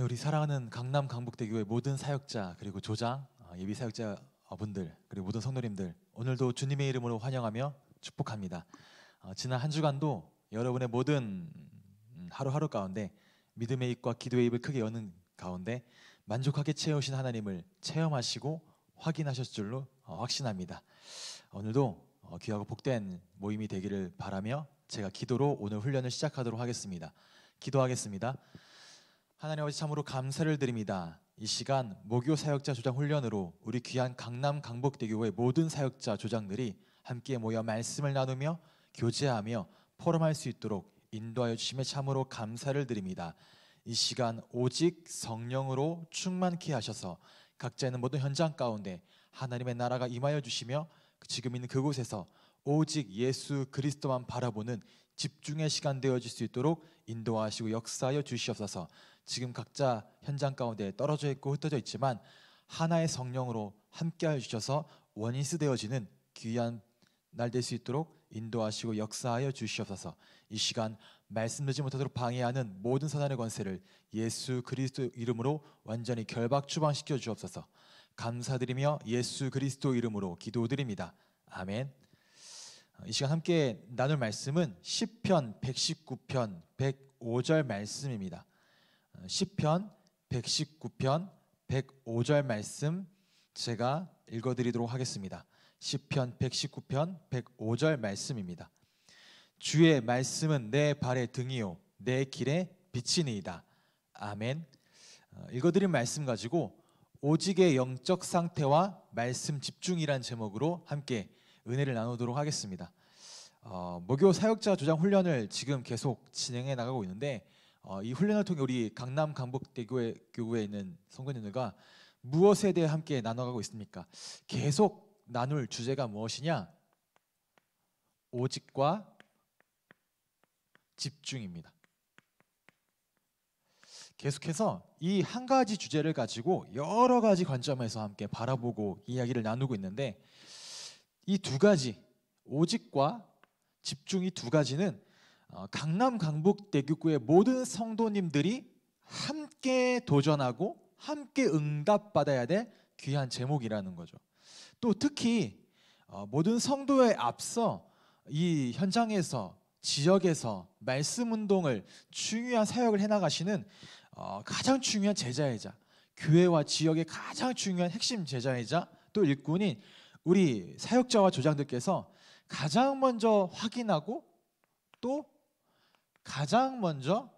네, 우리 사랑하는 강남 강북대교의 모든 사역자 그리고 조장 아, 예비 사역자 어, 분들 그리고 모든 성도님들 오늘도 주님의 이름으로 환영하며 축복합니다. 아, 지난 한 주간도 여러분의 모든 음, 하루하루 가운데 믿음의 입과 기도의 입을 크게 여는 가운데 만족하게 채우신 하나님을 체험하시고 확인하셨을 줄로 어, 확신합니다. 오늘도 어, 귀하고 복된 모임이 되기를 바라며 제가 기도로 오늘 훈련을 시작하도록 하겠습니다. 기도하겠습니다. 하나님 아버지 참으로 감사를 드립니다. 이 시간 모교 사역자 조장 훈련으로 우리 귀한 강남 강북대교의 모든 사역자 조장들이 함께 모여 말씀을 나누며 교제하며 포럼할 수 있도록 인도하여 주심에 참으로 감사를 드립니다. 이 시간 오직 성령으로 충만케 하셔서 각자 는 모든 현장 가운데 하나님의 나라가 임하여 주시며 그 지금 있는 그곳에서 오직 예수 그리스도만 바라보는 집중의 시간 되어질 수 있도록 인도하시고 역사하여 주시옵소서. 지금 각자 현장 가운데 떨어져 있고 흩어져 있지만 하나의 성령으로 함께하여 주셔서 원인스 되어지는 귀한 날 될 수 있도록 인도하시고 역사하여 주시옵소서. 이 시간 말씀 드리지 못하도록 방해하는 모든 사단의 권세를 예수 그리스도 이름으로 완전히 결박 추방시켜 주옵소서. 감사드리며 예수 그리스도 이름으로 기도드립니다. 아멘. 어, 이 시간 함께 나눌 말씀은 10편, 119편, 105절 말씀입니다. 시편 119편 105절 말씀 제가 읽어 드리도록 하겠습니다. 시편 119편 105절 말씀입니다. 주의 말씀은 내 발의 등이요 내 길의 빛이니이다. 아멘. 어, 읽어 드린 말씀 가지고 오직의 영적 상태와 말씀 집중이란 제목으로 함께 은혜를 나누도록 하겠습니다. 어, 목요 사역자 조장 훈련을 지금 계속 진행해 나가고 있는데 어, 이 훈련을 통해 우리 강남 강북대교에 교구에 있는 성도님들과 무엇에 대해 함께 나눠가고 있습니까? 계속 나눌 주제가 무엇이냐? 오직과 집중입니다. 계속해서 이 한 가지 주제를 가지고 여러 가지 관점에서 함께 바라보고 이야기를 나누고 있는데 이 두 가지 오직과 집중이 두 가지는 어, 강남 강북 대교구의 모든 성도님들이 함께 도전하고 함께 응답받아야 될 귀한 제목이라는 거죠. 또 특히 어, 모든 성도에 앞서 이 현장에서 지역에서 말씀 운동을 중요한 사역을 해나가시는 어, 가장 중요한 제자이자 교회와 지역의 가장 중요한 핵심 제자이자 또 일꾼인 우리 사역자와 조장들께서 가장 먼저 확인하고 또 가장 먼저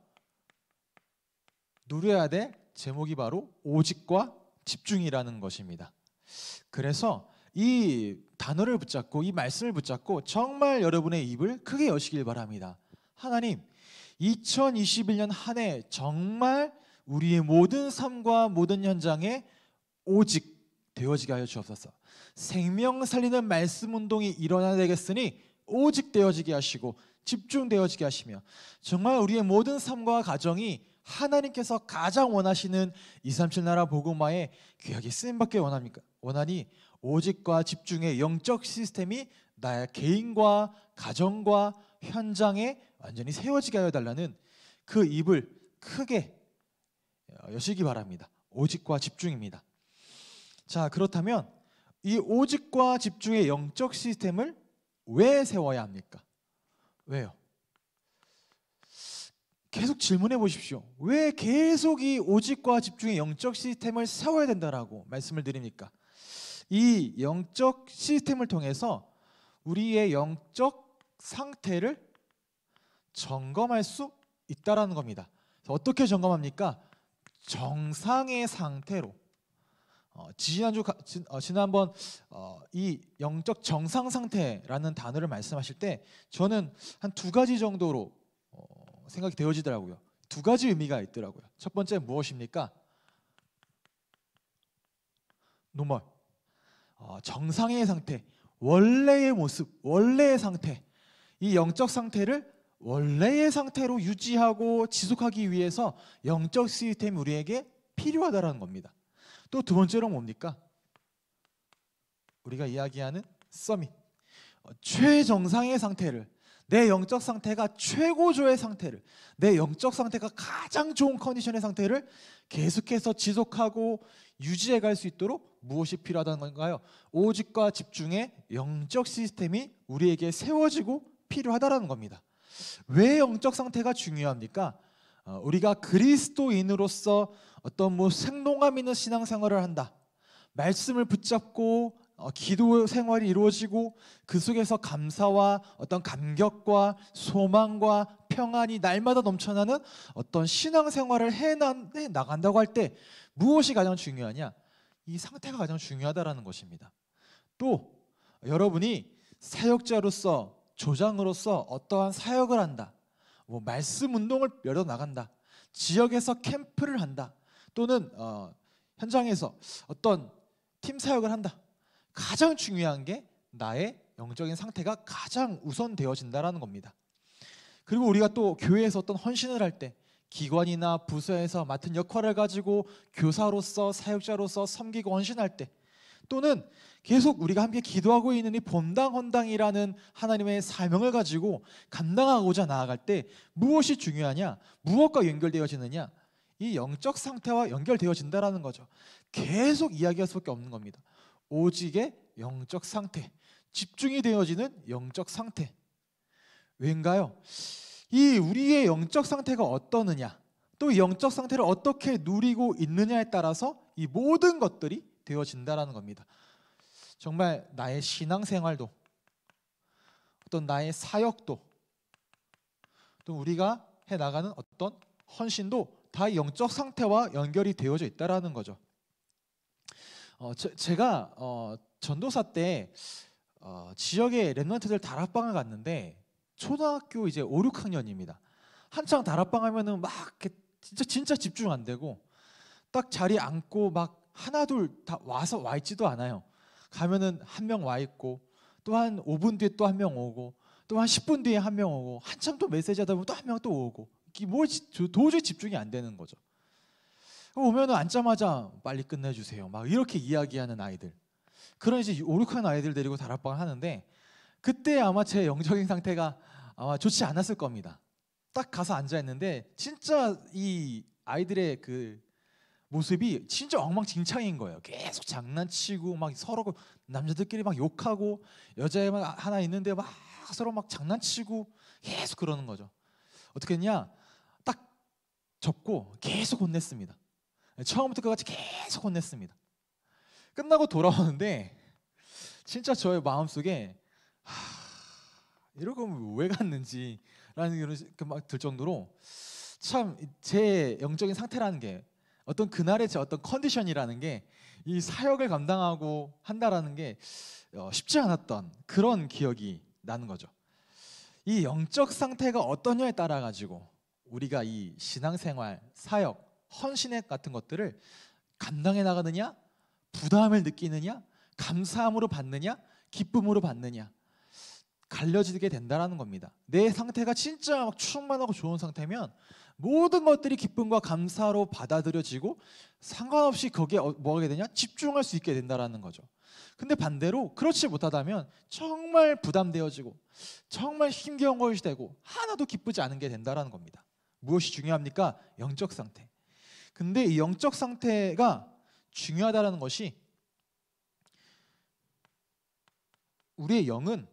누려야 될 제목이 바로 오직과 집중이라는 것입니다. 그래서 이 단어를 붙잡고 이 말씀을 붙잡고 정말 여러분의 입을 크게 여시길 바랍니다. 하나님, 2021년 한 해 정말 우리의 모든 삶과 모든 현장에 오직 되어지게 하여 주옵소서. 생명 살리는 말씀 운동이 일어나야 되겠으니 오직 되어지게 하시고 집중되어지게 하시며 정말 우리의 모든 삶과 가정이 하나님께서 가장 원하시는 237 나라 복음화에 귀하게 쓰임받길 원합니까? 원하니 오직과 집중의 영적 시스템이 나의 개인과 가정과 현장에 완전히 세워지게 하여 달라는 그 입을 크게 어, 여시기 바랍니다. 오직과 집중입니다. 자, 그렇다면 이 오직과 집중의 영적 시스템을 왜 세워야 합니까? 왜요? 계속 질문해 보십시오. 왜 계속 이 오직과 집중의 영적 시스템을 세워야 된다라고 말씀을 드립니까? 이 영적 시스템을 통해서 우리의 영적 상태를 점검할 수 있다라는 겁니다. 어떻게 점검합니까? 정상의 상태로 어, 지난주 지, 어, 지난번 어, 이 영적 정상 상태라는 단어를 말씀하실 때 저는 한 두 가지 정도로 어, 생각이 되어지더라고요. 두 가지 의미가 있더라고요. 첫 번째 무엇입니까? 노멀 어, 정상의 상태, 원래의 모습, 원래의 상태. 이 영적 상태를 원래의 상태로 유지하고 지속하기 위해서 영적 시스템이 우리에게 필요하다라는 겁니다. 또두 번째로 뭡니까? 우리가 이야기하는 서밋. 어, 최정상의 상태를 내 영적 상태가 최고조의 상태를 내 영적 상태가 가장 좋은 컨디션의 상태를 계속해서 지속하고 유지해 갈 수 있도록 무엇이 필요하다는 건가요? 오직과 집중의 영적 시스템이 우리에게 세워지고 필요하다라는 겁니다. 왜 영적 상태가 중요합니까? 어, 우리가 그리스도인으로서 어떤 뭐 생동감 있는 신앙생활을 한다. 말씀을 붙잡고 어, 기도 생활이 이루어지고 그 속에서 감사와 어떤 감격과 소망과 평안이 날마다 넘쳐나는 어떤 신앙 생활을 해 나간다고 할 때 무엇이 가장 중요하냐? 이 상태가 가장 중요하다라는 것입니다. 또 여러분이 사역자로서 조장으로서 어떠한 사역을 한다. 뭐 말씀 운동을 열어 나간다. 지역에서 캠프를 한다. 또는 어, 현장에서 어떤 팀 사역을 한다. 가장 중요한 게 나의 영적인 상태가 가장 우선되어진다라는 겁니다. 그리고 우리가 또 교회에서 어떤 헌신을 할 때 기관이나 부서에서 맡은 역할을 가지고 교사로서 사역자로서 섬기고 헌신할 때 또는 계속 우리가 함께 기도하고 있는 이 본당 헌당이라는 하나님의 사명을 가지고 감당하고자 나아갈 때 무엇이 중요하냐 무엇과 연결되어지느냐 이 영적 상태와 연결되어진다라는 거죠. 계속 이야기할 수밖에 없는 겁니다. 오직의 영적 상태, 집중이 되어지는 영적 상태. 왠가요? 이 우리의 영적 상태가 어떠느냐, 또 영적 상태를 어떻게 누리고 있느냐에 따라서 이 모든 것들이 되어진다라는 겁니다. 정말 나의 신앙생활도 어떤 나의 사역도 또 우리가 해 나가는 어떤 헌신도 다 영적 상태와 연결이 되어져 있다라는 거죠. 어, 제, 제가 어, 전도사 때 어, 지역의 랩런트들 다락방을 갔는데 초등학교 이제 5, 6학년입니다. 한창 다락방 하면은 막 진짜 진짜 집중 안 되고 딱 자리 앉고 막 하나 둘 다 와서 와 있지도 않아요. 가면은 한 명 와 있고 또 한 5분 뒤에 또 한 명 오고 또 한 10분 뒤에 한 명 오고 한참 또 메시지 하다 보면 또 한 명 또 오고 뭘 도저히 집중이 안 되는 거죠. 오면은 앉자마자 빨리 끝내주세요. 막 이렇게 이야기하는 아이들. 그런 이제 5, 6학 아이들 데리고 다락방을 하는데 그때 아마 제 영적인 상태가 아마 좋지 않았을 겁니다. 딱 가서 앉아 있는데 진짜 이 아이들의 그 모습이 진짜 엉망진창인 거예요. 계속 장난치고 막 서로 그 남자들끼리 막 욕하고 여자애만 하나 있는데 막 서로 막 장난치고 계속 그러는 거죠. 어떻게 했냐? 접고 계속 혼냈습니다. 처음부터 그같이 계속 혼냈습니다. 끝나고 돌아오는데 진짜 저의 마음속에 하, 이러고 왜 갔는지라는 이런 그 막들 정도로 참 제 영적인 상태라는 게 어떤 그날의 제 어떤 컨디션이라는 게 이 사역을 감당하고 한다라는 게 어, 쉽지 않았던 그런 기억이 나는 거죠. 이 영적 상태가 어떠냐에 따라 가지고 우리가 이 신앙생활, 사역, 헌신액 같은 것들을 감당해 나가느냐, 부담을 느끼느냐, 감사함으로 받느냐, 기쁨으로 받느냐 갈려지게 된다라는 겁니다. 내 상태가 진짜 막 충만하고 좋은 상태면 모든 것들이 기쁨과 감사로 받아들여지고 상관없이 거기에 어, 뭐 하게 되냐? 집중할 수 있게 된다라는 거죠. 근데 반대로 그렇지 못하다면 정말 부담되어지고 정말 힘겨운 것이 되고 하나도 기쁘지 않은 게 된다라는 겁니다. 무엇이 중요합니까? 영적 상태. 근데 이 영적 상태가 중요하다라는 것이 우리의 영은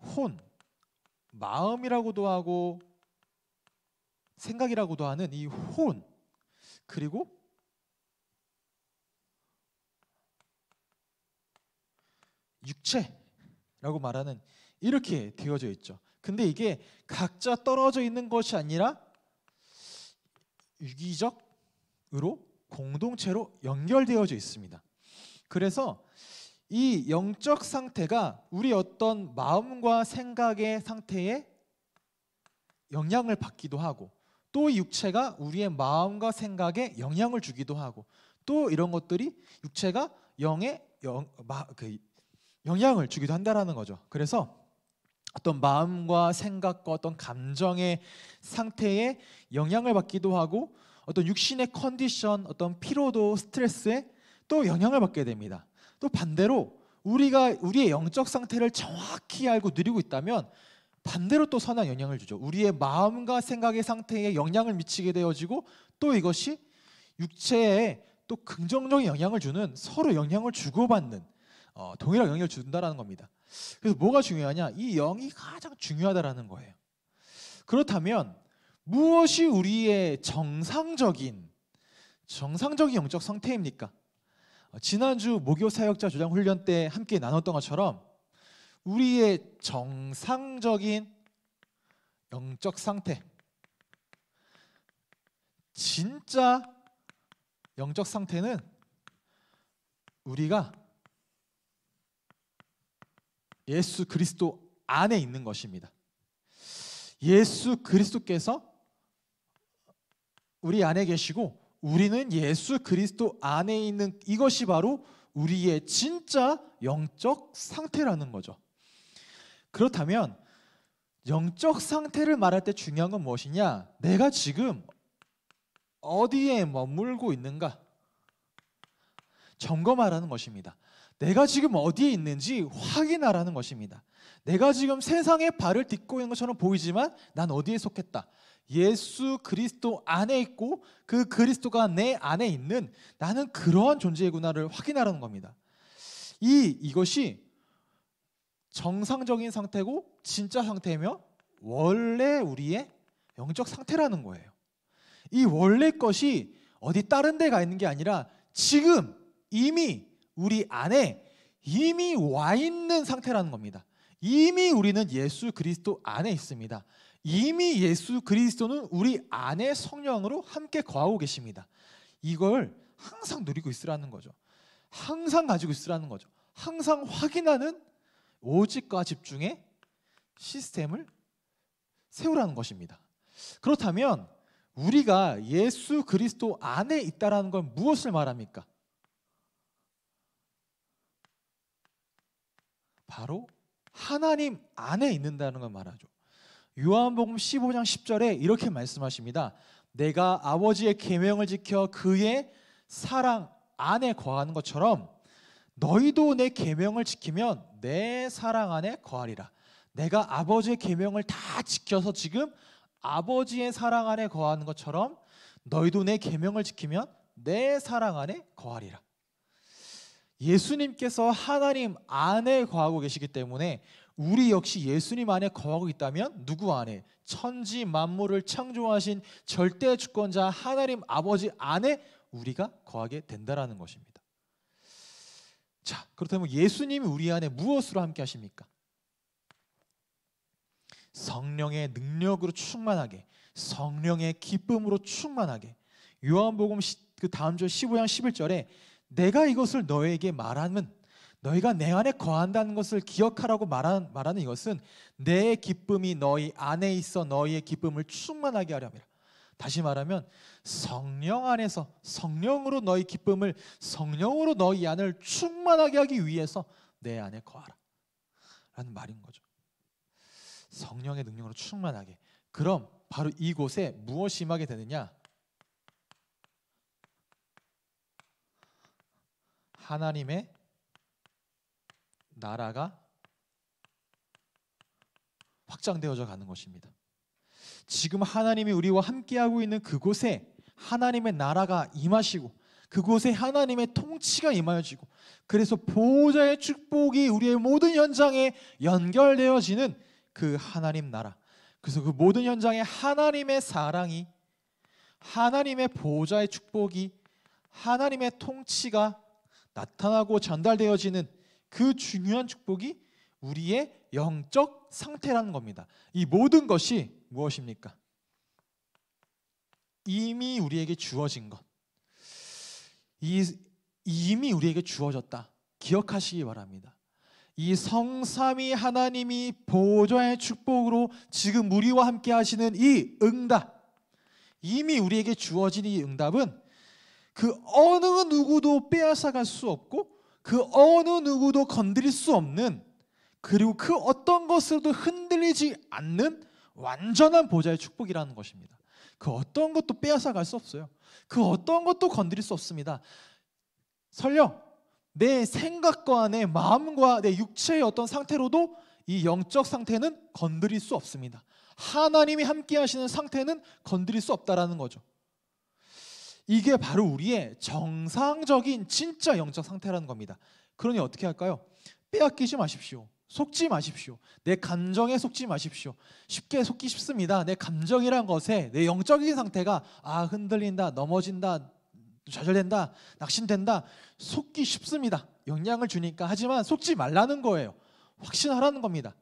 혼, 마음이라고도 하고 생각이라고도 하는 이 혼, 그리고 육체라고 말하는 이렇게 되어져 있죠. 근데 이게 각자 떨어져 있는 것이 아니라 유기적으로 공동체로 연결되어져 있습니다. 그래서 이 영적 상태가 우리 어떤 마음과 생각의 상태에 영향을 받기도 하고 또이 육체가 우리의 마음과 생각에 영향을 주기도 하고 또 이런 것들이 육체가 영에 영, 마, 그 영향을 주기도 한다라는 거죠. 그래서 어떤 마음과 생각과 어떤 감정의 상태에 영향을 받기도 하고 어떤 육신의 컨디션, 어떤 피로도 스트레스에 또 영향을 받게 됩니다. 또 반대로 우리가 우리의 영적 상태를 정확히 알고 누리고 있다면 반대로 또 선한 영향을 주죠. 우리의 마음과 생각의 상태에 영향을 미치게 되어지고 또 이것이 육체에 또 긍정적인 영향을 주는 서로 영향을 주고받는 어, 동일한 영향을 준다라는 겁니다. 그래서 뭐가 중요하냐? 이 영이 가장 중요하다라는 거예요. 그렇다면 무엇이 우리의 정상적인 정상적인 영적 상태입니까? 어, 지난주 목요 사역자 조장 훈련 때 함께 나눴던 것처럼 우리의 정상적인 영적 상태 진짜 영적 상태는 우리가 예수 그리스도 안에 있는 것입니다. 예수 그리스도께서 우리 안에 계시고 우리는 예수 그리스도 안에 있는 이것이 바로 우리의 진짜 영적 상태라는 거죠. 그렇다면 영적 상태를 말할 때 중요한 건 무엇이냐? 내가 지금 어디에 머물고 있는가? 점검하라는 것입니다. 내가 지금 어디에 있는지 확인하라는 것입니다. 내가 지금 세상에 발을 딛고 있는 것처럼 보이지만 난 어디에 속했다. 예수 그리스도 안에 있고 그 그리스도가 내 안에 있는 나는 그러한 존재구나를 확인하라는 겁니다. 이 이것이 정상적인 상태고 진짜 상태며 원래 우리의 영적 상태라는 거예요. 이 원래 것이 어디 다른 데가 있는 게 아니라 지금 이미 우리 안에 이미 와 있는 상태라는 겁니다. 이미 우리는 예수 그리스도 안에 있습니다. 이미 예수 그리스도는 우리 안에 성령으로 함께 거하고 계십니다. 이걸 항상 누리고 있으라는 거죠. 항상 가지고 있으라는 거죠. 항상 확인하는 오직과 집중의 시스템을 세우라는 것입니다. 그렇다면 우리가 예수 그리스도 안에 있다라는 건 무엇을 말합니까? 바로 하나님 안에 있는다는 걸 말하죠. 요한복음 15장 10절에 이렇게 말씀하십니다. 내가 아버지의 계명을 지켜 그의 사랑 안에 거하는 것처럼 너희도 내 계명을 지키면 내 사랑 안에 거하리라. 내가 아버지의 계명을 다 지켜서 지금 아버지의 사랑 안에 거하는 것처럼 너희도 내 계명을 지키면 내 사랑 안에 거하리라. 예수님께서 하나님 안에 거하고 계시기 때문에 우리 역시 예수님 안에 거하고 있다면 누구 안에 천지 만물을 창조하신 절대 주권자 하나님 아버지 안에 우리가 거하게 된다라는 것입니다. 자, 그렇다면 예수님이 우리 안에 무엇으로 함께 하십니까? 성령의 능력으로 충만하게 성령의 기쁨으로 충만하게 요한복음 그 다음 주 15장 11절에 내가 이것을 너에게 말하면 너희가 내 안에 거한다는 것을 기억하라고 말한, 말하는 이것은 내 기쁨이 너희 안에 있어 너희의 기쁨을 충만하게 하려함이라. 다시 말하면 성령 안에서 성령으로 너희 기쁨을 성령으로 너희 안을 충만하게 하기 위해서 내 안에 거하라. 라는 말인 거죠. 성령의 능력으로 충만하게. 그럼 바로 이곳에 무엇이 임하게 되느냐? 하나님의 나라가 확장되어져 가는 것입니다. 지금 하나님이 우리와 함께하고 있는 그곳에 하나님의 나라가 임하시고 그곳에 하나님의 통치가 임하여지고 그래서 보호자의 축복이 우리의 모든 현장에 연결되어지는 그 하나님 나라. 그래서 그 모든 현장에 하나님의 사랑이 하나님의 보호자의 축복이 하나님의 통치가 나타나고 전달되어지는 그 중요한 축복이 우리의 영적 상태라는 겁니다. 이 모든 것이 무엇입니까? 이미 우리에게 주어진 것. 이, 이미 우리에게 주어졌다. 기억하시기 바랍니다. 이 성삼위 하나님이 보좌의 축복으로 지금 우리와 함께 하시는 이 응답. 이미 우리에게 주어진 이 응답은 그 어느 누구도 빼앗아갈 수 없고 그 어느 누구도 건드릴 수 없는 그리고 그 어떤 것으로도 흔들리지 않는 완전한 보좌의 축복이라는 것입니다. 그 어떤 것도 빼앗아갈 수 없어요. 그 어떤 것도 건드릴 수 없습니다. 설령 내 생각과 내 마음과 내 육체의 어떤 상태로도 이 영적 상태는 건드릴 수 없습니다. 하나님이 함께 하시는 상태는 건드릴 수 없다라는 거죠. 이게 바로 우리의 정상적인 진짜 영적 상태라는 겁니다. 그러니 어떻게 할까요? 빼앗기지 마십시오. 속지 마십시오. 내 감정에 속지 마십시오. 쉽게 속기 쉽습니다. 내 감정이란 것에 내 영적인 상태가 아 흔들린다, 넘어진다, 좌절된다, 낙심된다 속기 쉽습니다. 영향을 주니까 하지만 속지 말라는 거예요. 확신하라는 겁니다.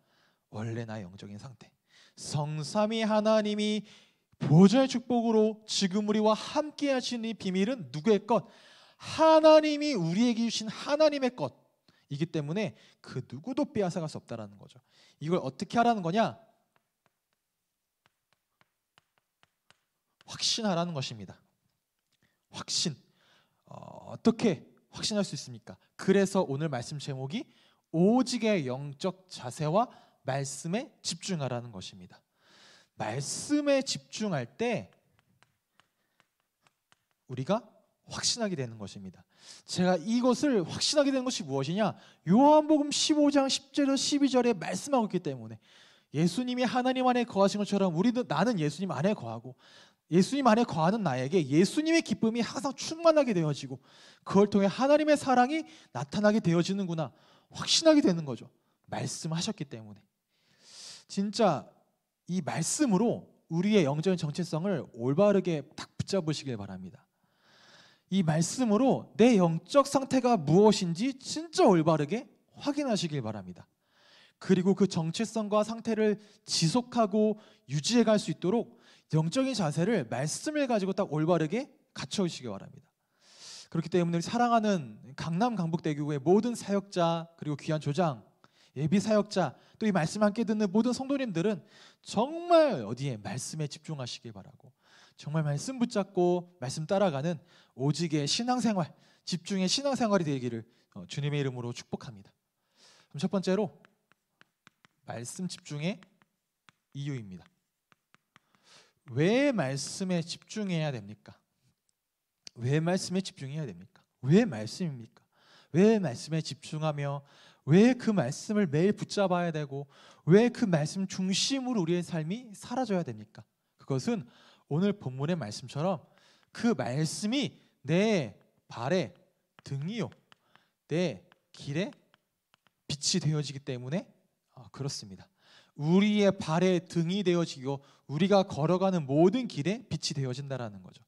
원래 나의 영적인 상태. 성삼위 하나님이 보좌의 축복으로 지금 우리와 함께 하신 이 비밀은 누구의 것? 하나님이 우리에게 주신 하나님의 것이기 때문에 그 누구도 빼앗아갈 수 없다라는 거죠. 이걸 어떻게 하라는 거냐? 확신하라는 것입니다. 확신. 어, 떻게 확신할 수 있습니까? 그래서 오늘 말씀 제목이 오직의 영적 자세와 말씀에 집중하라는 것입니다. 말씀에 집중할 때 우리가 확신하게 되는 것입니다. 제가 이것을 확신하게 되는 것이 무엇이냐? 요한복음 15장 10절에서 12절에 말씀하고 있기 때문에 예수님이 하나님 안에 거하신 것처럼 우리도 나는 예수님 안에 거하고 예수님 안에 거하는 나에게 예수님의 기쁨이 항상 충만하게 되어지고 그걸 통해 하나님의 사랑이 나타나게 되어지는구나 확신하게 되는 거죠. 말씀하셨기 때문에 진짜 이 말씀으로 우리의 영적인 정체성을 올바르게 딱 붙잡으시길 바랍니다. 이 말씀으로 내 영적 상태가 무엇인지 진짜 올바르게 확인하시길 바랍니다. 그리고 그 정체성과 상태를 지속하고 유지해 갈 수 있도록 영적인 자세를 말씀을 가지고 딱 올바르게 갖춰 오시기 바랍니다. 그렇기 때문에 사랑하는 강남 강북대교의 모든 사역자 그리고 귀한 조장 예비 사역자 또이 말씀 함께 듣는 모든 성도님들은 정말 어디에 말씀에 집중하시길 바라고 정말 말씀 붙잡고 말씀 따라가는 오직의 신앙생활, 집중의 신앙생활이 되기를 어, 주님의 이름으로 축복합니다. 그럼 첫 번째로 말씀 집중의 이유입니다. 왜 말씀에 집중해야 됩니까? 왜 말씀에 집중해야 됩니까? 왜 말씀입니까? 왜 말씀에 집중하며 왜그 말씀을 매일 붙잡아야 되고 왜 그 말씀 중심으로 우리의 삶이 사라져야 됩니까? 그것은 오늘 본문의 말씀처럼 그 말씀이 내 발에 등이요 내 길에 빛이 되어지기 때문에 아, 그렇습니다. 우리의 발에 등이 되어지고 우리가 걸어가는 모든 길에 빛이 되어진다라는 거죠.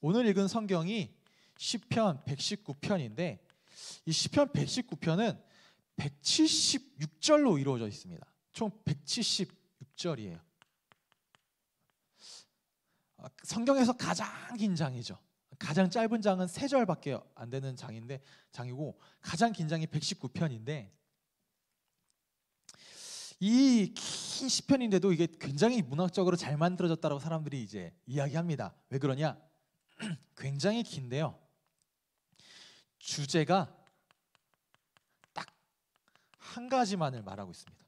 오늘 읽은 성경이 시편 119편인데 이 시편 119편은 176절로 이루어져 있습니다. 총 176절이에요. 아, 성경에서 가장 긴 장이죠. 가장 짧은 장은 3절밖에 안 되는 장인데 장이고 가장 긴 장이 119편인데 이긴 시편인데도 이게 굉장히 문학적으로 잘 만들어졌다고 사람들이 이제 이야기합니다. 왜 그러냐? 굉장히 긴데요. 주제가 한 가지만을 말하고 있습니다.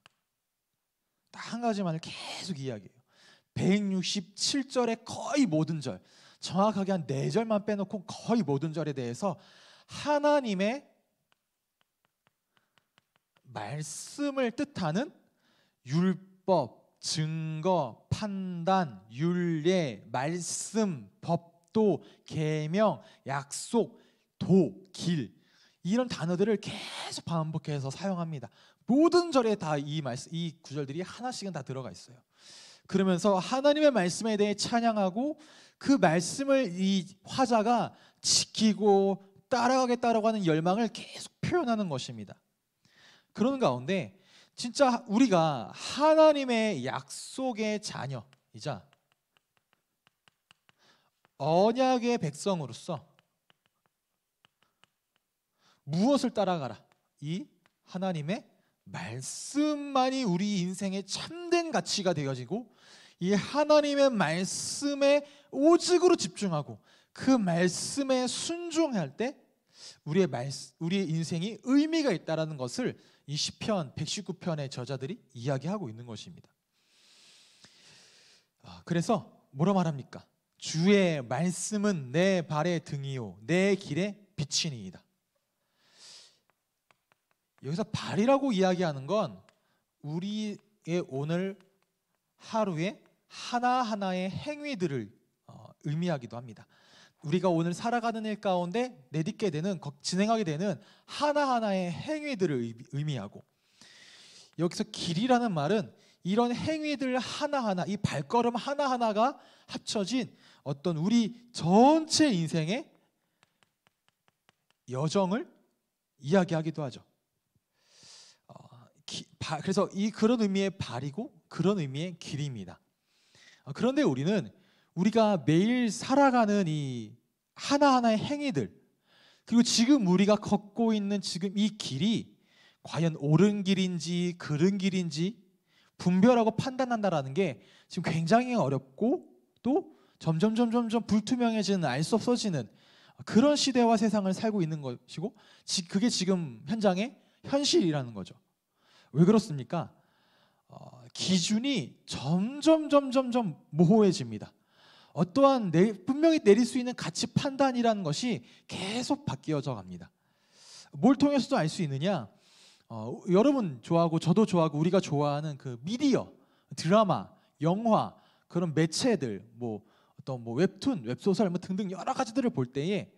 딱 한 가지만을 계속 이야기해요. 167절의 거의 모든 절, 정확하게 한 4절만 빼놓고 거의 모든 절에 대해서 하나님의 말씀을 뜻하는 율법, 증거, 판단, 율례, 말씀, 법도, 계명, 약속, 도, 길 이런 단어들을 계속 반복해서 사용합니다. 모든 절에 다 이 말씀 이 구절들이 하나씩은 다 들어가 있어요. 그러면서 하나님의 말씀에 대해 찬양하고 그 말씀을 이 화자가 지키고 따라가겠다라고 하는 열망을 계속 표현하는 것입니다. 그런 가운데 진짜 우리가 하나님의 약속의 자녀이자 언약의 백성으로서 무엇을 따라가라? 이 하나님의 말씀만이 우리 인생의 참된 가치가 되어지고 이 하나님의 말씀에 오직으로 집중하고 그 말씀에 순종할 때 우리의 말 우리의 인생이 의미가 있다라는 것을 이 시편 119편의 저자들이 이야기하고 있는 것입니다. 아, 그래서 뭐라 말합니까? 주의 말씀은 내 발의 등이요 내 길의 빛이니이다. 여기서 발이라고 이야기하는 건 우리의 오늘 하루의 하나하나의 행위들을 어, 의미하기도 합니다. 우리가 오늘 살아가는 일 가운데 내딛게 되는 진행하게 되는 하나하나의 행위들을 의미하고 여기서 길이라는 말은 이런 행위들 하나하나 이 발걸음 하나하나가 합쳐진 어떤 우리 전체 인생의 여정을 이야기하기도 하죠. 기, 바, 그래서 이 그런 의미의 발이고 그런 의미의 길입니다. 어, 그런데 우리는 우리가 매일 살아가는 이 하나하나의 행위들 그리고 지금 우리가 걷고 있는 지금 이 길이 과연 옳은 길인지 그른 길인지 분별하고 판단한다라는 게 지금 굉장히 어렵고 또 점점 점점 점 불투명해지는 알 수 없어지는 그런 시대와 세상을 살고 있는 것이고 그게 지금 현장의 현실이라는 거죠. 왜 그렇습니까? 어, 기준이 점점 점점 점 모호해집니다. 어떠한 내, 분명히 내릴 수 있는 가치 판단이라는 것이 계속 바뀌어져 갑니다. 뭘 통해서도 알 수 있느냐? 어, 여러분 좋아하고 저도 좋아하고 우리가 좋아하는 그 미디어, 드라마, 영화 그런 매체들 뭐 어떤 뭐 웹툰, 웹소설 뭐 등등 여러 가지들을 볼 때에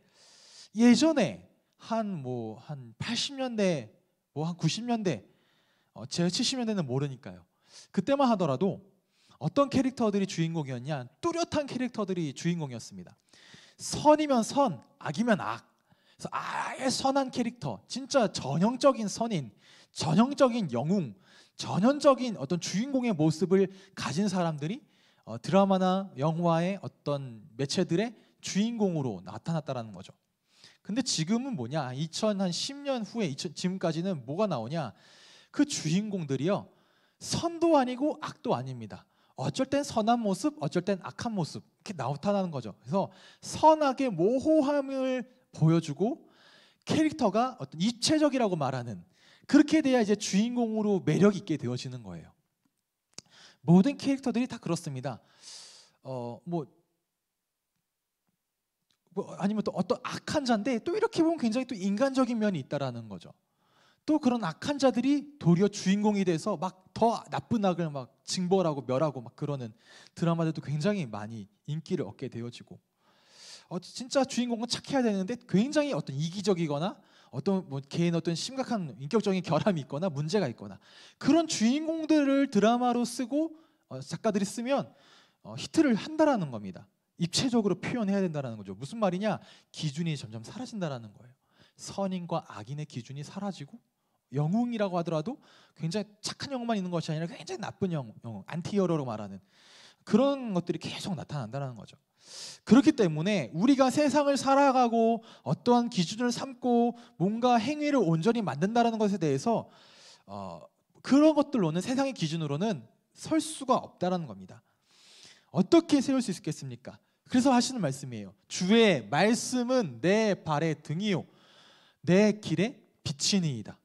예전에 한 뭐한 뭐한 80년대 뭐 한 90년대 어, 제 70년대는 모르니까요. 그때만 하더라도 어떤 캐릭터들이 주인공이었냐? 뚜렷한 캐릭터들이 주인공이었습니다. 선이면 선, 악이면 악. 그래서 아예 선한 캐릭터, 진짜 전형적인 선인, 전형적인 영웅, 전형적인 어떤 주인공의 모습을 가진 사람들이 어, 드라마나 영화의 어떤 매체들의 주인공으로 나타났다라는 거죠. 근데 지금은 뭐냐? 2010년 후에 지금까지는 뭐가 나오냐? 그 주인공들이요. 선도 아니고 악도 아닙니다. 어쩔 땐 선한 모습, 어쩔 땐 악한 모습 이렇게 나타나는 거죠. 그래서 선악의 모호함을 보여주고 캐릭터가 어떤 입체적이라고 말하는 그렇게 돼야 이제 주인공으로 매력 있게 되어지는 거예요. 모든 캐릭터들이 다 그렇습니다. 어, 뭐, 뭐 아니면 또 어떤 악한 자인데 또 이렇게 보면 굉장히 또 인간적인 면이 있다라는 거죠. 또 그런 악한 자들이 도리어 주인공이 돼서 막 더 나쁜 악을 막 징벌하고 멸하고 막 그러는 드라마들도 굉장히 많이 인기를 얻게 되어지고 어, 진짜 주인공은 착해야 되는데 굉장히 어떤 이기적이거나 어떤 뭐 개인 어떤 심각한 인격적인 결함이 있거나 문제가 있거나 그런 주인공들을 드라마로 쓰고 어, 작가들이 쓰면 어, 히트를 한다라는 겁니다. 입체적으로 표현해야 된다라는 거죠. 무슨 말이냐? 기준이 점점 사라진다라는 거예요. 선인과 악인의 기준이 사라지고 영웅이라고 하더라도 굉장히 착한 영웅만 있는 것이 아니라 굉장히 나쁜 영웅, 안티어로로 말하는 그런 것들이 계속 나타난다는 거죠. 그렇기 때문에 우리가 세상을 살아가고 어떠한 기준을 삼고 뭔가 행위를 온전히 만든다는 것에 대해서 어, 그런 것들로는 세상의 기준으로는 설 수가 없다라는 겁니다. 어떻게 세울 수 있겠습니까? 그래서 하시는 말씀이에요. 주의 말씀은 내 발의 등이요, 내 길의 빛이니이다.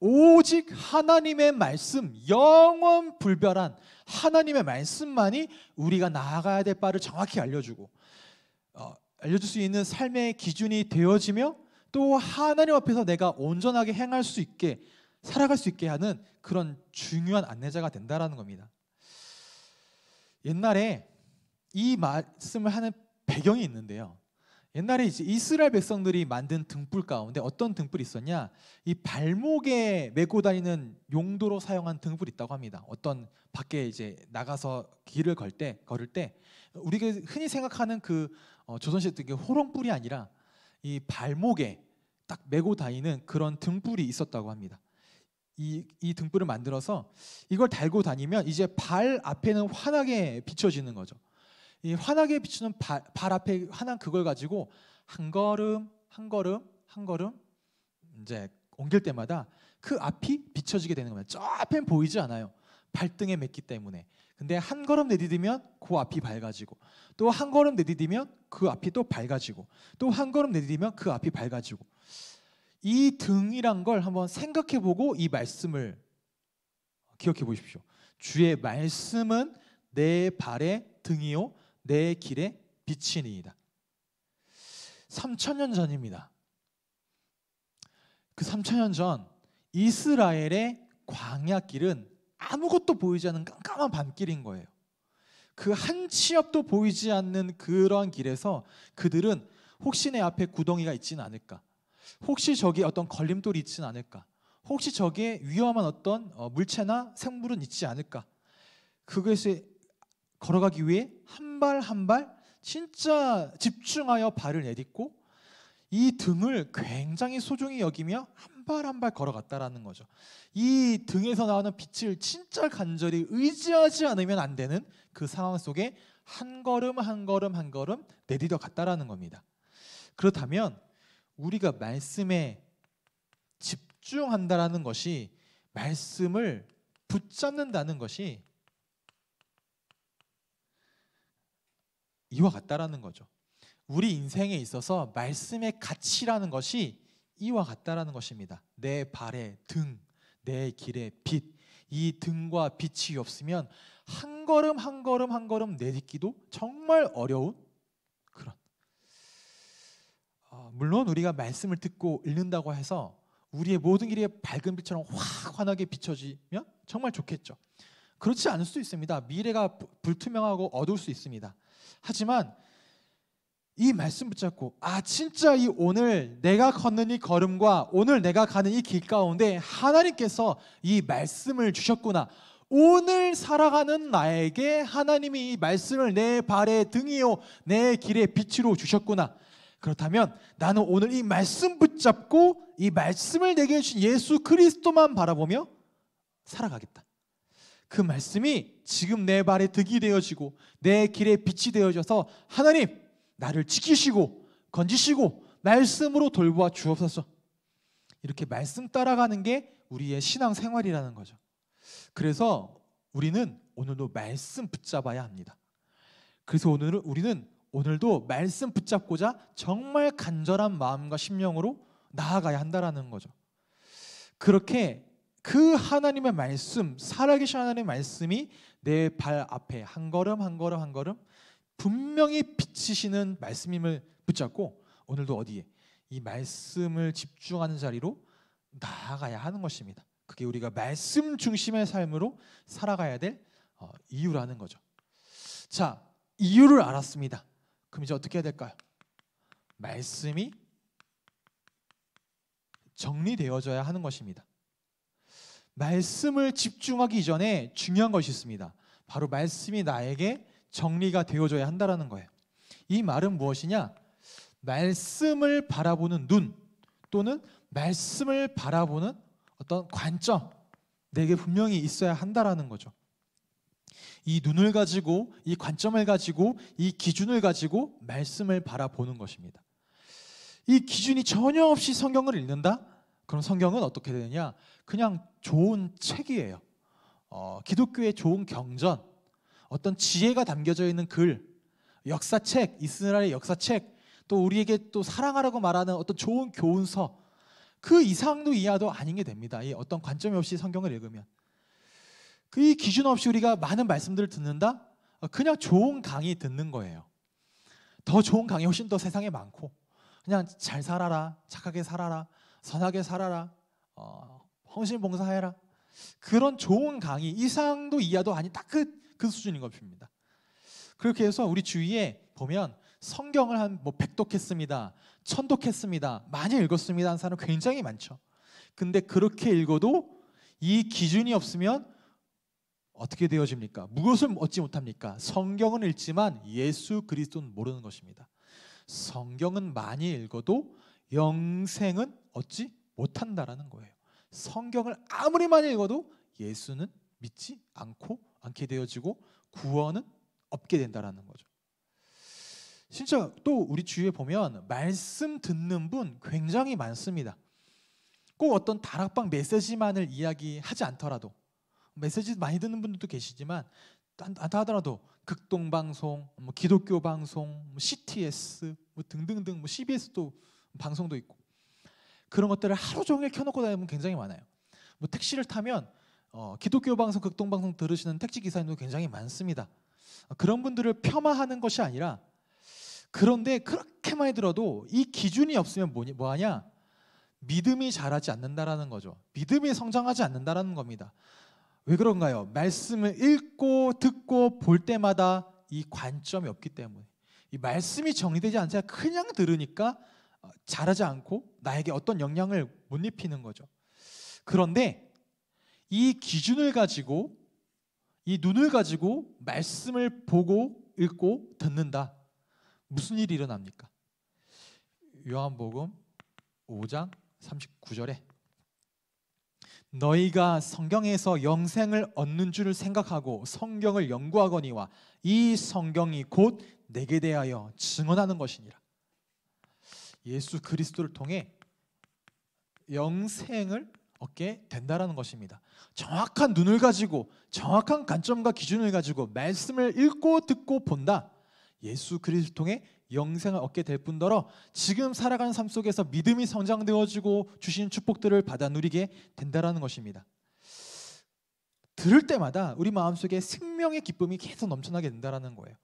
오직 하나님의 말씀, 영원 불별한 하나님의 말씀만이 우리가 나아가야 될 바를 정확히 알려주고 어, 알려줄 수 있는 삶의 기준이 되어지며 또 하나님 앞에서 내가 온전하게 행할 수 있게 살아갈 수 있게 하는 그런 중요한 안내자가 된다라는 겁니다. 옛날에 이 말씀을 하는 배경이 있는데요. 옛날에 이제 이스라엘 백성들이 만든 등불 가운데 어떤 등불이 있었냐? 이 발목에 메고 다니는 용도로 사용한 등불이 있다고 합니다. 어떤 밖에 이제 나가서 길을 걸 때, 걸을 때 우리가 흔히 생각하는 그 어, 조선시대 호롱불이 아니라 이 발목에 딱 메고 다니는 그런 등불이 있었다고 합니다. 이, 이 등불을 만들어서 이걸 달고 다니면 이제 발 앞에는 환하게 비춰지는 거죠. 이 환하게 비추는 발, 발 앞에 환한 그걸 가지고 한 걸음 한 걸음 한 걸음 이제 옮길 때마다 그 앞이 비춰지게 되는 겁니다. 저 앞엔 보이지 않아요. 발등에 맺기 때문에. 근데 한 걸음 내디디면 그 앞이 밝아지고 또 한 걸음 내디디면 그 앞이 또 밝아지고 또 한 걸음 내디디면 그 앞이 밝아지고 이 등이란 걸 한번 생각해 보고 이 말씀을 기억해 보십시오. 주의 말씀은 내 발의 등이요 내 길에 비치니이다. 3천년 전입니다. 그 3천년 전 이스라엘의 광야길은 아무것도 보이지 않는 깜깜한 밤길인 거예요. 그 한 치엽도 보이지 않는 그러한 길에서 그들은 혹시 내 앞에 구덩이가 있지 않을까? 혹시 저기 어떤 걸림돌이 있지 않을까? 혹시 저기에 위험한 어떤 어, 물체나 생물은 있지 않을까? 그것에 걸어가기 위해 한 발 한 발 진짜 집중하여 발을 내딛고 이 등을 굉장히 소중히 여기며 한 발 한 발 걸어갔다라는 거죠. 이 등에서 나오는 빛을 진짜 간절히 의지하지 않으면 안 되는 그 상황 속에 한 걸음 한 걸음 한 걸음 내딛어 갔다라는 겁니다. 그렇다면 우리가 말씀에 집중한다라는 것이 말씀을 붙잡는다는 것이 이와 같다라는 거죠. 우리 인생에 있어서 말씀의 가치라는 것이 이와 같다라는 것입니다. 내 발의 등, 내 길의 빛, 이 등과 빛이 없으면 한 걸음 한 걸음 한 걸음 내딛기도 정말 어려운 그런. 어, 물론 우리가 말씀을 듣고 읽는다고 해서 우리의 모든 길이 밝은 빛처럼 확 환하게 비춰지면 정말 좋겠죠. 그렇지 않을 수도 있습니다. 미래가 불투명하고 어두울 수 있습니다. 하지만 이 말씀 붙잡고 아 진짜 이 오늘 내가 걷는 이 걸음과 오늘 내가 가는 이 길 가운데 하나님께서 이 말씀을 주셨구나. 오늘 살아가는 나에게 하나님이 이 말씀을 내 발의 등이요 내 길의 빛으로 주셨구나. 그렇다면 나는 오늘 이 말씀 붙잡고 이 말씀을 내게 주신 예수 그리스도만 바라보며 살아가겠다. 그 말씀이 지금 내 발에 득이 되어지고 내 길에 빛이 되어져서 하나님 나를 지키시고 건지시고 말씀으로 돌보아 주옵소서. 이렇게 말씀 따라가는 게 우리의 신앙 생활이라는 거죠. 그래서 우리는 오늘도 말씀 붙잡아야 합니다. 그래서 오늘은 우리는 오늘도 말씀 붙잡고자 정말 간절한 마음과 심령으로 나아가야 한다라는 거죠. 그렇게 그 하나님의 말씀, 살아계신 하나님의 말씀이 내 발 앞에 한 걸음 한 걸음 한 걸음 분명히 비치시는 말씀임을 붙잡고 오늘도 어디에 이 말씀을 집중하는 자리로 나아가야 하는 것입니다. 그게 우리가 말씀 중심의 삶으로 살아가야 될 어, 이유라는 거죠. 자, 이유를 알았습니다. 그럼 이제 어떻게 해야 될까요? 말씀이 정리되어져야 하는 것입니다. 말씀을 집중하기 이전에 중요한 것이 있습니다. 바로 말씀이 나에게 정리가 되어줘야 한다라는 거예요. 이 말은 무엇이냐? 말씀을 바라보는 눈 또는 말씀을 바라보는 어떤 관점 내게 분명히 있어야 한다라는 거죠. 이 눈을 가지고 이 관점을 가지고 이 기준을 가지고 말씀을 바라보는 것입니다. 이 기준이 전혀 없이 성경을 읽는다? 그럼 성경은 어떻게 되느냐? 그냥 좋은 책이에요. 어, 기독교의 좋은 경전, 어떤 지혜가 담겨져 있는 글, 역사책, 이스라엘의 역사책, 또 우리에게 또 사랑하라고 말하는 어떤 좋은 교훈서, 그 이상도 이하도 아닌 게 됩니다. 이 어떤 관점이 없이 성경을 읽으면. 그이 기준 없이 우리가 많은 말씀들을 듣는다? 어, 그냥 좋은 강의 듣는 거예요. 더 좋은 강의 훨씬 더 세상에 많고 그냥 잘 살아라, 착하게 살아라, 선하게 살아라, 어, 헌신봉사해라. 그런 좋은 강의 이상도 이하도 아니 딱그 그 수준인 것입니다. 그렇게 해서 우리 주위에 보면 성경을 한 뭐 백독했습니다. 천독했습니다. 많이 읽었습니다. 하 사람 굉장히 많죠. 근데 그렇게 읽어도 이 기준이 없으면 어떻게 되어집니까? 무엇을 얻지 못합니까? 성경은 읽지만 예수 그리스도는 모르는 것입니다. 성경은 많이 읽어도 영생은 얻지 못한다라는 거예요. 성경을 아무리 많이 읽어도 예수는 믿지 않고 않게 되어지고 구원은 없게 된다라는 거죠. 진짜 또 우리 주위에 보면 말씀 듣는 분 굉장히 많습니다. 꼭 어떤 다락방 메시지만을 이야기하지 않더라도 메시지 많이 듣는 분들도 계시지만 다 하더라도 극동 방송, 뭐 기독교 방송, 뭐 CTS 뭐 등등등 뭐 CBS도 방송도 있고 그런 것들을 하루 종일 켜놓고 다니면 굉장히 많아요. 뭐 택시를 타면 어, 기독교 방송, 극동 방송 들으시는 택시 기사님도 굉장히 많습니다. 어, 그런 분들을 폄하하는 것이 아니라 그런데 그렇게 많이 들어도 이 기준이 없으면 뭐니, 뭐하냐? 믿음이 자라지 않는다라는 거죠. 믿음이 성장하지 않는다라는 겁니다. 왜 그런가요? 말씀을 읽고 듣고 볼 때마다 이 관점이 없기 때문에 이 말씀이 정리되지 않자 그냥 들으니까 잘하지 어, 않고 나에게 어떤 영향을 못 입히는 거죠. 그런데 이 기준을 가지고 이 눈을 가지고 말씀을 보고 읽고 듣는다. 무슨 일이 일어납니까? 요한복음 5장 39절에 너희가 성경에서 영생을 얻는 줄을 생각하고 성경을 연구하거니와 이 성경이 곧 내게 대하여 증언하는 것이니라. 예수 그리스도를 통해 영생을 얻게 된다라는 것입니다. 정확한 눈을 가지고 정확한 관점과 기준을 가지고 말씀을 읽고 듣고 본다. 예수 그리스도를 통해 영생을 얻게 될 뿐더러 지금 살아가는 삶 속에서 믿음이 성장되어지고 주신 축복들을 받아 누리게 된다라는 것입니다. 들을 때마다 우리 마음속에 생명의 기쁨이 계속 넘쳐나게 된다라는 거예요.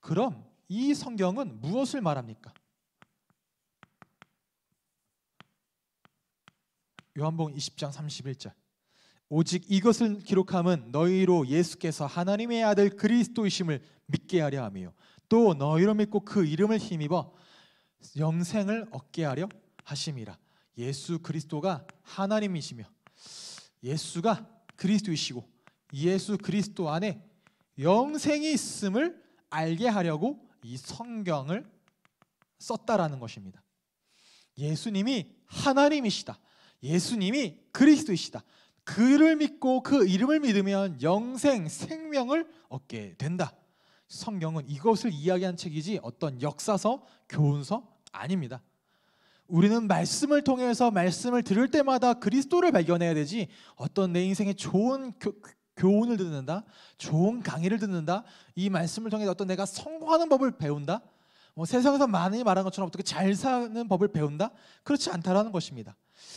그럼 이 성경은 무엇을 말합니까? 요한복음 20장 31절. 오직 이것을 기록함은 너희로 예수께서 하나님의 아들 그리스도이심을 믿게 하려 하며 또 너희로 믿고 그 이름을 힘입어 영생을 얻게 하려 하심이라. 예수 그리스도가 하나님이시며 예수가 그리스도이시고 예수 그리스도 안에 영생이 있음을 알게 하려고 이 성경을 썼다라는 것입니다. 예수님이 하나님이시다. 예수님이 그리스도이시다. 그를 믿고 그 이름을 믿으면 영생 생명을 얻게 된다. 성경은 이것을 이야기한 책이지 어떤 역사서, 교훈서 아닙니다. 우리는 말씀을 통해서 말씀을 들을 때마다 그리스도를 발견해야 되지 어떤 내 인생의 좋은 교, 교훈을 듣는다, 좋은 강의를 듣는다, 이 말씀을 통해 어떤 내가 성공하는 법을 배운다, 뭐 세상에서 많이 말한 것처럼 어떻게 잘 사는 법을 배운다, 그렇지 않다라는 것입니다.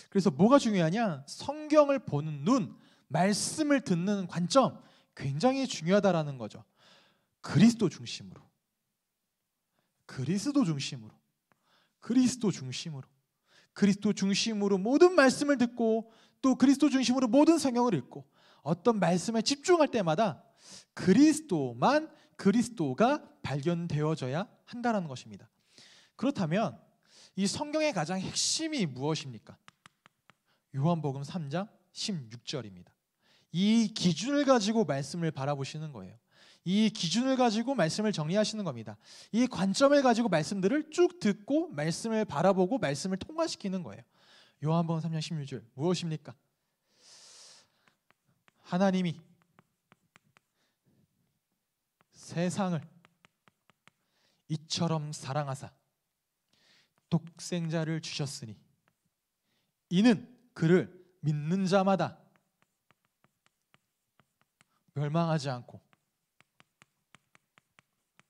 그래서 뭐가 중요하냐? 성경을 보는 눈, 말씀을 듣는 관점 굉장히 중요하다라는 거죠. 그리스도 중심으로. 그리스도 중심으로. 그리스도 중심으로. 그리스도 중심으로 모든 말씀을 듣고 또 그리스도 중심으로 모든 성경을 읽고 어떤 말씀에 집중할 때마다 그리스도만 그리스도가 발견되어져야 한다는 것입니다. 그렇다면 이 성경의 가장 핵심이 무엇입니까? 요한복음 3장 16절입니다. 이 기준을 가지고 말씀을 바라보시는 거예요. 이 기준을 가지고 말씀을 정리하시는 겁니다. 이 관점을 가지고 말씀들을 쭉 듣고 말씀을 바라보고 말씀을 통과시키는 거예요. 요한복음 3장 16절 무엇입니까? 하나님이 세상을 이처럼 사랑하사 독생자를 주셨으니 이는 그를 믿는 자마다 멸망하지 않고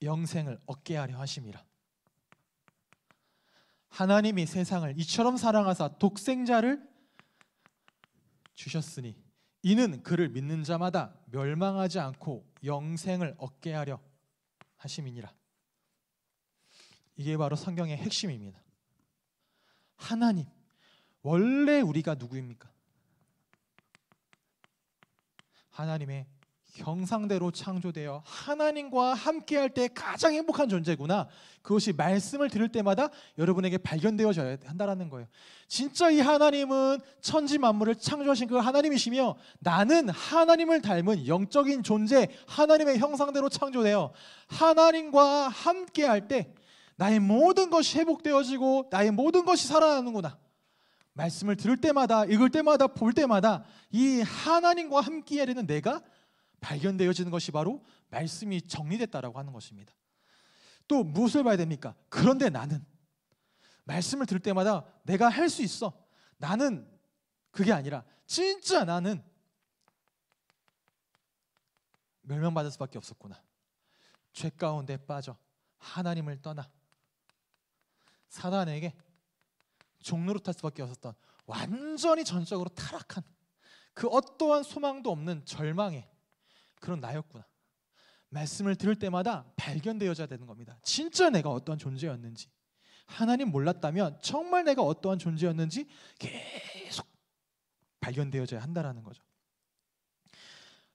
영생을 얻게 하려 하심이라. 하나님이 세상을 이처럼 사랑하사 독생자를 주셨으니 이는 그를 믿는 자마다 멸망하지 않고 영생을 얻게 하려 하심이니라. 이게 바로 성경의 핵심입니다. 하나님 원래 우리가 누구입니까? 하나님의 형상대로 창조되어 하나님과 함께할 때 가장 행복한 존재구나. 그것이 말씀을 들을 때마다 여러분에게 발견되어져야 한다라는 거예요. 진짜 이 하나님은 천지 만물을 창조하신 그 하나님이시며 나는 하나님을 닮은 영적인 존재, 하나님의 형상대로 창조되어 하나님과 함께할 때 나의 모든 것이 회복되어지고 나의 모든 것이 살아나는구나. 말씀을 들을 때마다 읽을 때마다 볼 때마다 이 하나님과 함께 해야 되는 내가 발견되어지는 것이 바로 말씀이 정리됐다라고 하는 것입니다. 또 무엇을 봐야 됩니까? 그런데 나는 말씀을 들을 때마다 내가 할 수 있어. 나는 그게 아니라 진짜 나는 멸망받을 수밖에 없었구나. 죄 가운데 빠져 하나님을 떠나 사단에게 종로로 탈 수밖에 없었던 완전히 전적으로 타락한 그 어떠한 소망도 없는 절망의 그런 나였구나. 말씀을 들을 때마다 발견되어져야 되는 겁니다. 진짜 내가 어떠한 존재였는지 하나님 몰랐다면 정말 내가 어떠한 존재였는지 계속 발견되어져야 한다라는 거죠.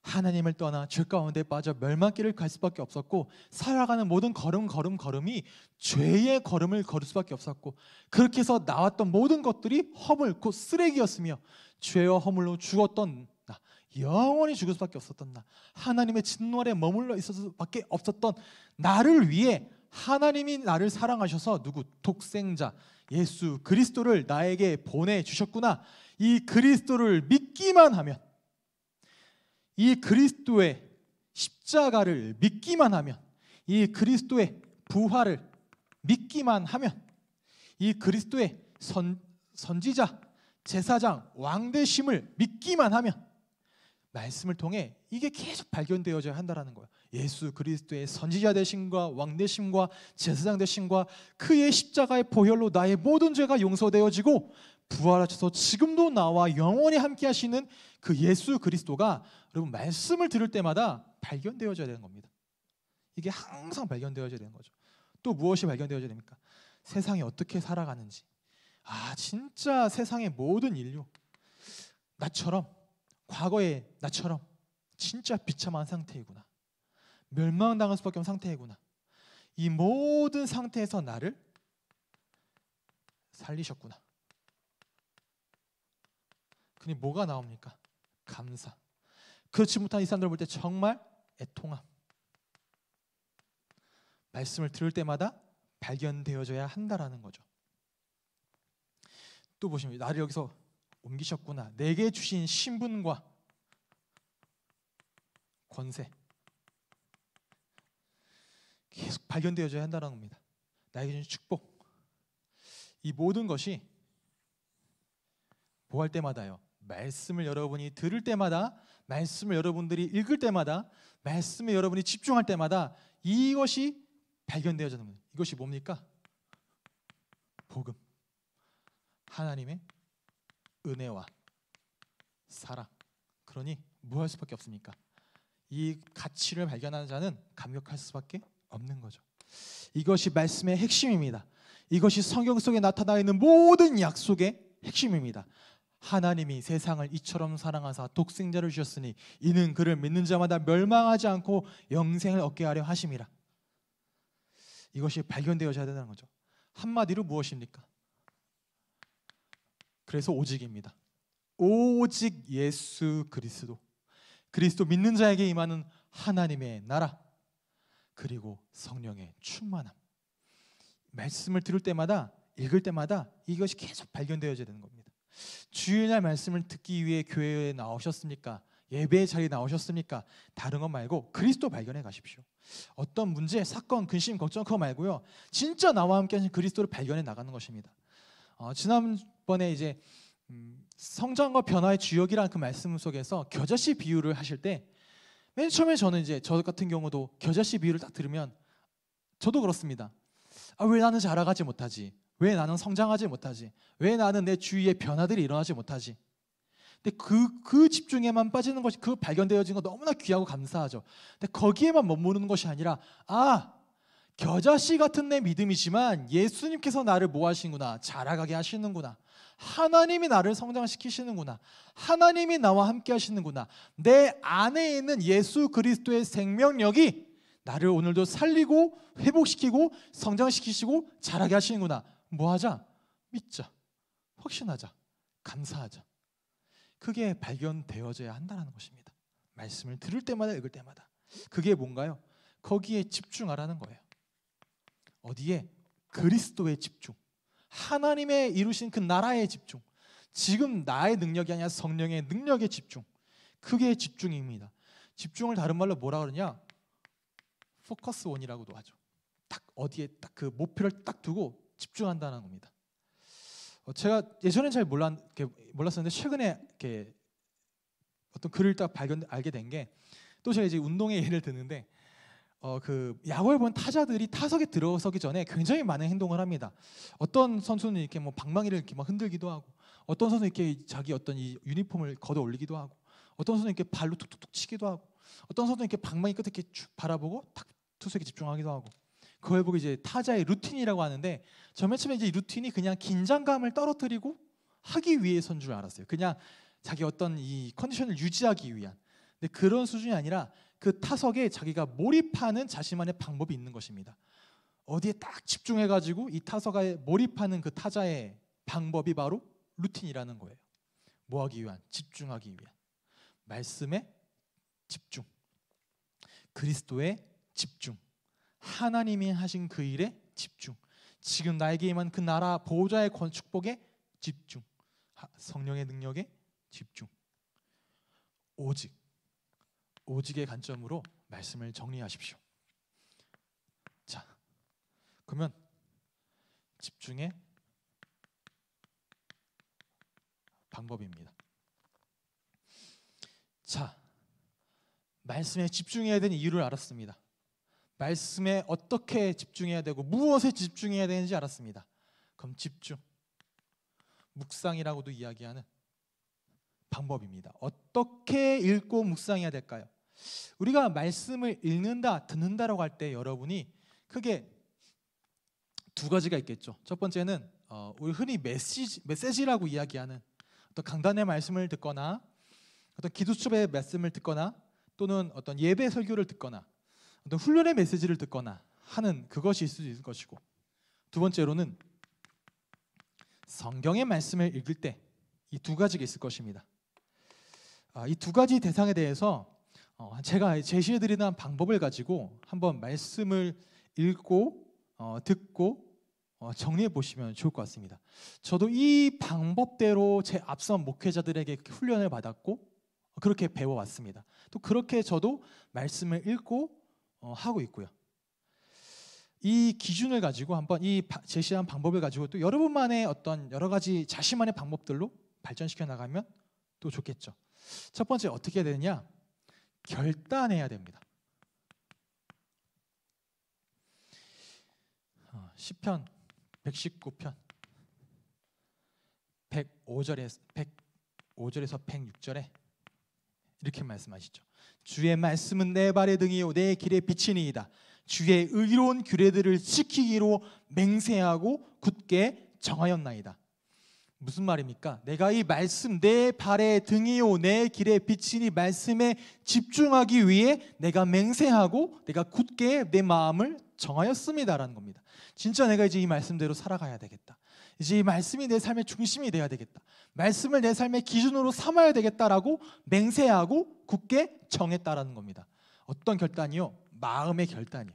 하나님을 떠나 죄 가운데 빠져 멸망길을 갈 수밖에 없었고 살아가는 모든 걸음 걸음 걸음이 죄의 걸음을 걸을 수밖에 없었고 그렇게 해서 나왔던 모든 것들이 허물 곧 쓰레기였으며 죄와 허물로 죽었던 나 영원히 죽을 수밖에 없었던 나 하나님의 진노 아래 머물러 있었을 수밖에 없었던 나를 위해 하나님이 나를 사랑하셔서 누구 독생자 예수 그리스도를 나에게 보내 주셨구나 이 그리스도를 믿기만 하면 이 그리스도의 십자가를 믿기만 하면 이 그리스도의 부활을 믿기만 하면 이 그리스도의 선, 선지자, 제사장, 왕대심을 믿기만 하면 말씀을 통해 이게 계속 발견되어져야 한다라는 거예요. 예수 그리스도의 선지자 대신과 왕 대신과 제사장 대신과 그의 십자가의 보혈로 나의 모든 죄가 용서되어지고 부활하셔서 지금도 나와 영원히 함께 하시는 그 예수 그리스도가 여러분 말씀을 들을 때마다 발견되어져야 되는 겁니다. 이게 항상 발견되어져야 되는 거죠. 또 무엇이 발견되어져야 됩니까? 세상이 어떻게 살아가는지. 아 진짜 세상의 모든 인류 나처럼 과거의 나처럼 진짜 비참한 상태이구나. 멸망당할 수밖에 없는 상태이구나. 이 모든 상태에서 나를 살리셨구나. 근데 뭐가 나옵니까? 감사. 그렇지 못한 이 사람들을 볼때 정말 애통함. 말씀을 들을 때마다 발견되어져야 한다라는 거죠. 또 보시면 나를 여기서 옮기셨구나. 내게 주신 신분과 권세 계속 발견되어져야 한다는 겁니다. 나에게 주신 축복 이 모든 것이 보할 뭐 때마다요. 말씀을 여러분이 들을 때마다 말씀을 여러분들이 읽을 때마다 말씀에 여러분이 집중할 때마다 이것이 발견되어지는 거예요. 이것이 뭡니까? 복음. 하나님의 은혜와 사랑. 그러니 무할 수밖에 없습니까? 이 가치를 발견하는 자는 감격할 수밖에 없는 거죠. 이것이 말씀의 핵심입니다. 이것이 성경 속에 나타나 있는 모든 약속의 핵심입니다. 하나님이 세상을 이처럼 사랑하사 독생자를 주셨으니 이는 그를 믿는 자마다 멸망하지 않고 영생을 얻게 하려 하심이라. 이것이 발견되어져야 되는 거죠. 한마디로 무엇입니까? 그래서 오직입니다. 오직 예수 그리스도. 그리스도 믿는 자에게 임하는 하나님의 나라. 그리고 성령의 충만함. 말씀을 들을 때마다 읽을 때마다 이것이 계속 발견되어져야 되는 겁니다. 주일날 말씀을 듣기 위해 교회에 나오셨습니까? 예배 자리에 나오셨습니까? 다른 것 말고 그리스도 발견해 가십시오. 어떤 문제, 사건, 근심, 걱정 그거 말고요. 진짜 나와 함께 하신 그리스도를 발견해 나가는 것입니다. 어, 지난번에 이제 음, 성장과 변화의 주역이라는 그 말씀 속에서 겨자씨 비유를 하실 때 맨 처음에 저는 이제 저 같은 경우도 겨자씨 비유를 딱 들으면 저도 그렇습니다. 아, 왜 나는 자라가지 못하지? 왜 나는 성장하지 못하지? 왜 나는 내 주위에 변화들이 일어나지 못하지? 근데 그, 그 집중에만 빠지는 것이 그 발견되어진 거 너무나 귀하고 감사하죠. 근데 거기에만 머무르는 것이 아니라, 아, 겨자씨 같은 내 믿음이지만 예수님께서 나를 뭐 하시는구나. 자라가게 하시는구나. 하나님이 나를 성장시키시는구나. 하나님이 나와 함께 하시는구나. 내 안에 있는 예수 그리스도의 생명력이 나를 오늘도 살리고 회복시키고 성장시키시고 자라게 하시는구나. 뭐하자? 믿자. 확신하자. 감사하자. 그게 발견되어져야 한다는 것입니다. 말씀을 들을 때마다 읽을 때마다. 그게 뭔가요? 거기에 집중하라는 거예요. 어디에? 그리스도의 집중. 하나님의 이루신 그 나라의 집중. 지금 나의 능력이 아니라 성령의 능력의 집중. 그게 집중입니다. 집중을 다른 말로 뭐라 그러냐? 포커스 원이라고도 하죠. 딱 어디에 딱 그 목표를 딱 두고 집중한다는 겁니다. 어, 제가 예전엔 잘 몰랐, 몰랐었는데 최근에 이렇게 어떤 글을 딱 발견 알게 된 게또 제가 이제 운동의 예를 드는데 어, 그 야구를 본 타자들이 타석에 들어서기 전에 굉장히 많은 행동을 합니다. 어떤 선수는 이렇게 뭐 방망이를 이렇게 막 흔들기도 하고 어떤 선수 이렇게 자기 어떤 이 유니폼을 걷어 올리기도 하고 어떤 선수 이렇게 발로 툭툭툭 치기도 하고 어떤 선수 이렇게 방망이 끝에 이렇게 쭉 바라보고 탁 투수에게 집중하기도 하고 그걸 보고 이제 타자의 루틴이라고 하는데 저맨 처음에 이제 루틴이 그냥 긴장감을 떨어뜨리고 하기 위해선 줄 알았어요. 그냥 자기 어떤 이 컨디션을 유지하기 위한. 근데 그런 수준이 아니라 그 타석에 자기가 몰입하는 자신만의 방법이 있는 것입니다. 어디에 딱 집중해 가지고 이 타석에 몰입하는 그 타자의 방법이 바로 루틴이라는 거예요. 뭐 하기 위한? 집중하기 위한. 말씀에 집중. 그리스도의 집중. 하나님이 하신 그 일에 집중. 지금 나에게 임한 그 나라 보호자의 권축복에 집중. 성령의 능력에 집중. 오직 오직의 관점으로 말씀을 정리하십시오. 자. 그러면 집중의 방법입니다. 자, 말씀에 집중해야 되는 이유를 알았습니다. 말씀에 어떻게 집중해야 되고 무엇에 집중해야 되는지 알았습니다. 그럼 집중. 묵상이라고도 이야기하는 방법입니다. 어떻게 읽고 묵상해야 될까요? 우리가 말씀을 읽는다, 듣는다라고 할 때 여러분이 크게 두 가지가 있겠죠. 첫 번째는 어, 우리 흔히 메시지, 메시지라고 이야기하는 어떤 강단의 말씀을 듣거나 어떤 기도첩의 말씀을 듣거나 또는 어떤 예배 설교를 듣거나 어떤 훈련의 메시지를 듣거나 하는 그것이 있을 수 있을 것이고 두 번째로는 성경의 말씀을 읽을 때 이 두 가지가 있을 것입니다. 아, 이두 가지 대상에 대해서 어, 제가 제시해드리는 방법을 가지고 한번 말씀을 읽고 어, 듣고 어, 정리해 보시면 좋을 것 같습니다. 저도 이 방법대로 제 앞선 목회자들에게 훈련을 받았고 그렇게 배워왔습니다. 또 그렇게 저도 말씀을 읽고 어, 하고 있고요. 이 기준을 가지고 한번 이 제시한 방법을 가지고 또 여러분만의 어떤 여러 가지 자신만의 방법들로 발전시켜 나가면 또 좋겠죠. 첫 번째 어떻게 해야 되느냐? 결단해야 됩니다. 10편 어, 119편 105절에서 105절에서 106절에 이렇게 말씀하시죠. 주의 말씀은 내 발의 등이요 내 길의 빛이니이다. 주의 의로운 규례들을 지키기로 맹세하고 굳게 정하였나이다. 무슨 말입니까? 내가 이 말씀 내 발의 등이요 내 길의 빛이니 말씀에 집중하기 위해 내가 맹세하고 내가 굳게 내 마음을 정하였습니다라는 겁니다. 진짜 내가 이제 이 말씀대로 살아가야 되겠다. 이제 이 말씀이 내 삶의 중심이 되어야 되겠다. 말씀을 내 삶의 기준으로 삼아야 되겠다라고 맹세하고 굳게 정했다라는 겁니다. 어떤 결단이요? 마음의 결단이요.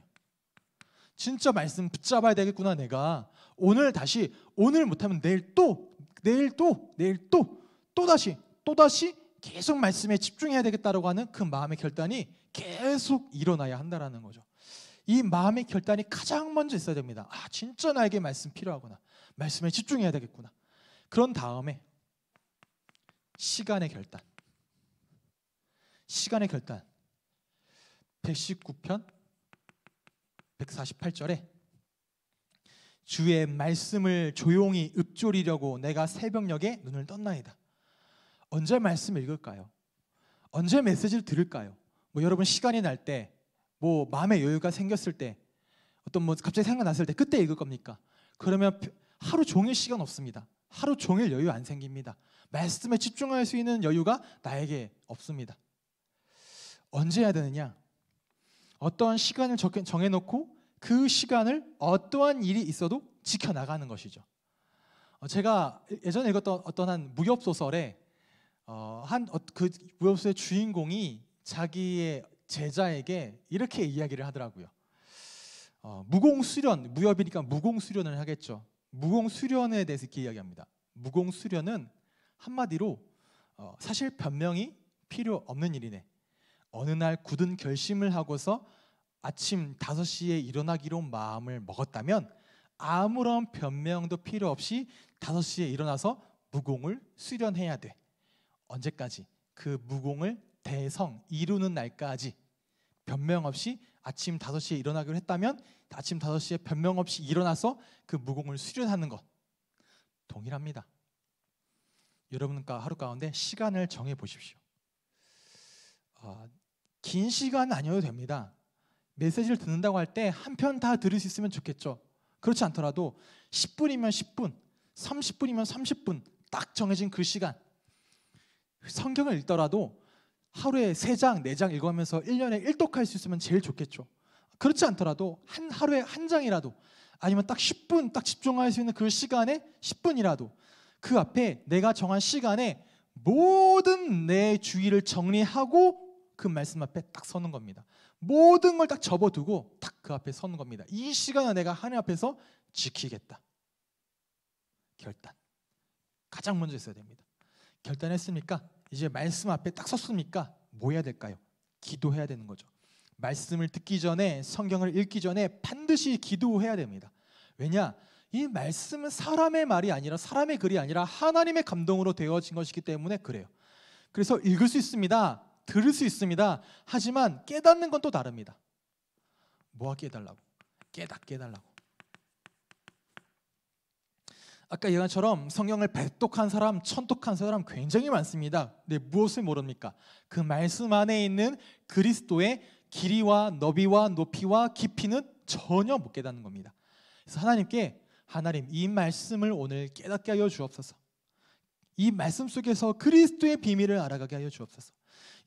진짜 말씀 붙잡아야 되겠구나 내가. 오늘 다시 오늘 못하면 내일 또 내일 또 내일 또 또 다시 또 다시 계속 말씀에 집중해야 되겠다라고 하는 그 마음의 결단이 계속 일어나야 한다라는 거죠. 이 마음의 결단이 가장 먼저 있어야 됩니다. 아, 진짜 나에게 말씀 필요하구나. 말씀에 집중해야 되겠구나. 그런 다음에 시간의 결단. 시간의 결단. 119편 148절에 주의 말씀을 조용히 읊조리려고 내가 새벽녘에 눈을 떴나이다. 언제 말씀을 읽을까요? 언제 메시지를 들을까요? 뭐 여러분 시간이 날 때, 뭐 마음의 여유가 생겼을 때, 어떤 뭐 갑자기 생각났을 때 그때 읽을 겁니까? 그러면 하루 종일 시간 없습니다. 하루 종일 여유 안 생깁니다. 말씀에 집중할 수 있는 여유가 나에게 없습니다. 언제 해야 되느냐? 어떠한 시간을 정해놓고 그 시간을 어떠한 일이 있어도 지켜나가는 것이죠. 어, 제가 예전에 읽었던 어떤 한 무협소설에 어, 한그 어, 무협소의 설 주인공이 자기의 제자에게 이렇게 이야기를 하더라고요. 어, 무공수련, 무협이니까 무공수련을 하겠죠. 무공수련에 대해서 이렇게 이야기합니다. 무공수련은 한마디로 어, 사실 변명이 필요 없는 일이네. 어느 날 굳은 결심을 하고서 아침 5시에 일어나기로 마음을 먹었다면 아무런 변명도 필요 없이 5시에 일어나서 무공을 수련해야 돼. 언제까지? 그 무공을 대성 이루는 날까지 변명 없이 아침 5시에 일어나기로 했다면 아침 5시에 변명 없이 일어나서 그 무공을 수련하는 것 동일합니다. 여러분과 하루 가운데 시간을 정해 보십시오. 어, 긴 시간 아니어도 됩니다. 메시지를 듣는다고 할 때 한 편 다 들을 수 있으면 좋겠죠. 그렇지 않더라도 10분이면 10분, 30분이면 30분 딱 정해진 그 시간. 성경을 읽더라도 하루에 세장네장 네 읽으면서 1년에 1독할 수 있으면 제일 좋겠죠. 그렇지 않더라도 한 하루에 한 장이라도 아니면 딱 10분 딱 집중할 수 있는 그 시간에 10분이라도 그 앞에 내가 정한 시간에 모든 내 주의를 정리하고 그 말씀 앞에 딱 서는 겁니다. 모든 걸 딱 접어두고 딱 그 앞에 서는 겁니다. 이 시간을 내가 하나님 앞에서 지키겠다. 결단. 가장 먼저 있어야 됩니다. 결단했습니까? 이제 말씀 앞에 딱섰습니까뭐 해야 될까요? 기도해야 되는 거죠. 말씀을 듣기 전에 성경을 읽기 전에 반드시 기도해야 됩니다. 왜냐? 이 말씀은 사람의 말이 아니라 사람의 글이 아니라 하나님의 감동으로 되어진 것이기 때문에 그래요. 그래서 읽을 수 있습니다. 들을 수 있습니다. 하지만 깨닫는 건 또 다릅니다. 뭐 깨달라고? 깨닫게 해달라고. 아까 예언처럼 성경을 백독한 사람, 천독한 사람 굉장히 많습니다. 근데 무엇을 모릅니까? 그 말씀 안에 있는 그리스도의 길이와 너비와 높이와 깊이는 전혀 못 깨닫는 겁니다. 그래서 하나님께 하나님 이 말씀을 오늘 깨닫게 하여 주옵소서. 이 말씀 속에서 그리스도의 비밀을 알아가게 하여 주옵소서.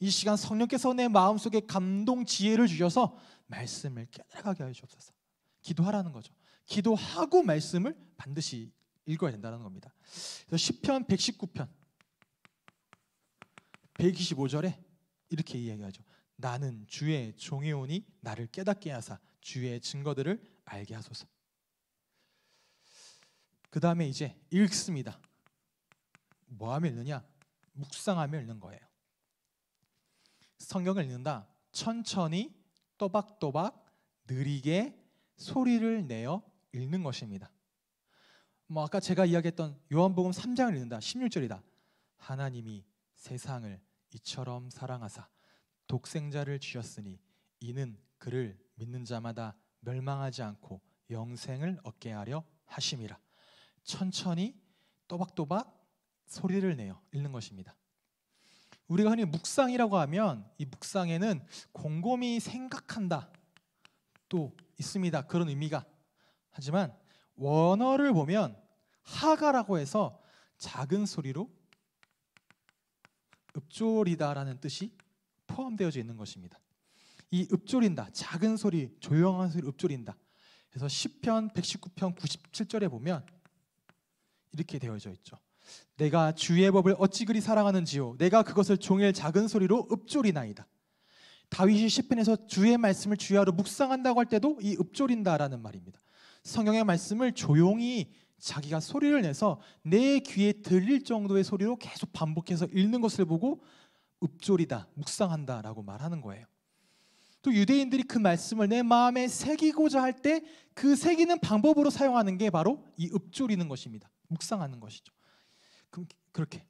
이 시간 성령께서 내 마음속에 감동 지혜를 주셔서 말씀을 깨달아가게 하여 주옵소서. 기도하라는 거죠. 기도하고 말씀을 반드시 읽어야 된다는 겁니다. 그래서 시편 119편 125절에 이렇게 이야기하죠. 나는 주의 종이오니 나를 깨닫게 하사 주의 증거들을 알게 하소서. 그 다음에 이제 읽습니다. 뭐하며 읽느냐? 묵상하며 읽는 거예요. 성경을 읽는다. 천천히 또박또박 느리게 소리를 내어 읽는 것입니다. 뭐 아까 제가 이야기했던 요한복음 3장을 읽는다. 16절이다. 하나님이 세상을 이처럼 사랑하사 독생자를 주셨으니 이는 그를 믿는 자마다 멸망하지 않고 영생을 얻게 하려 하심이라. 천천히 또박또박 소리를 내어 읽는 것입니다. 우리가 흔히 묵상이라고 하면 이 묵상에는 곰곰이 생각한다 또 있습니다. 그런 의미가 하지만 원어를 보면 하가라고 해서 작은 소리로 읍조리다라는 뜻이 포함되어져 있는 것입니다. 이 읍조린다, 작은 소리, 조용한 소리 읍조린다. 그래서 10편, 119편, 97절에 보면 이렇게 되어져 있죠. 내가 주의 법을 어찌 그리 사랑하는지요. 내가 그것을 종일 작은 소리로 읍조리나이다. 다윗이 시편에서 주의 말씀을 주야로 묵상한다고 할 때도 이 읍조린다라는 말입니다. 성경의 말씀을 조용히 자기가 소리를 내서 내 귀에 들릴 정도의 소리로 계속 반복해서 읽는 것을 보고 읍조리다 묵상한다라고 말하는 거예요. 또 유대인들이 그 말씀을 내 마음에 새기고자 할 때 그 새기는 방법으로 사용하는 게 바로 이 읍졸이는 것입니다. 묵상하는 것이죠. 그렇게.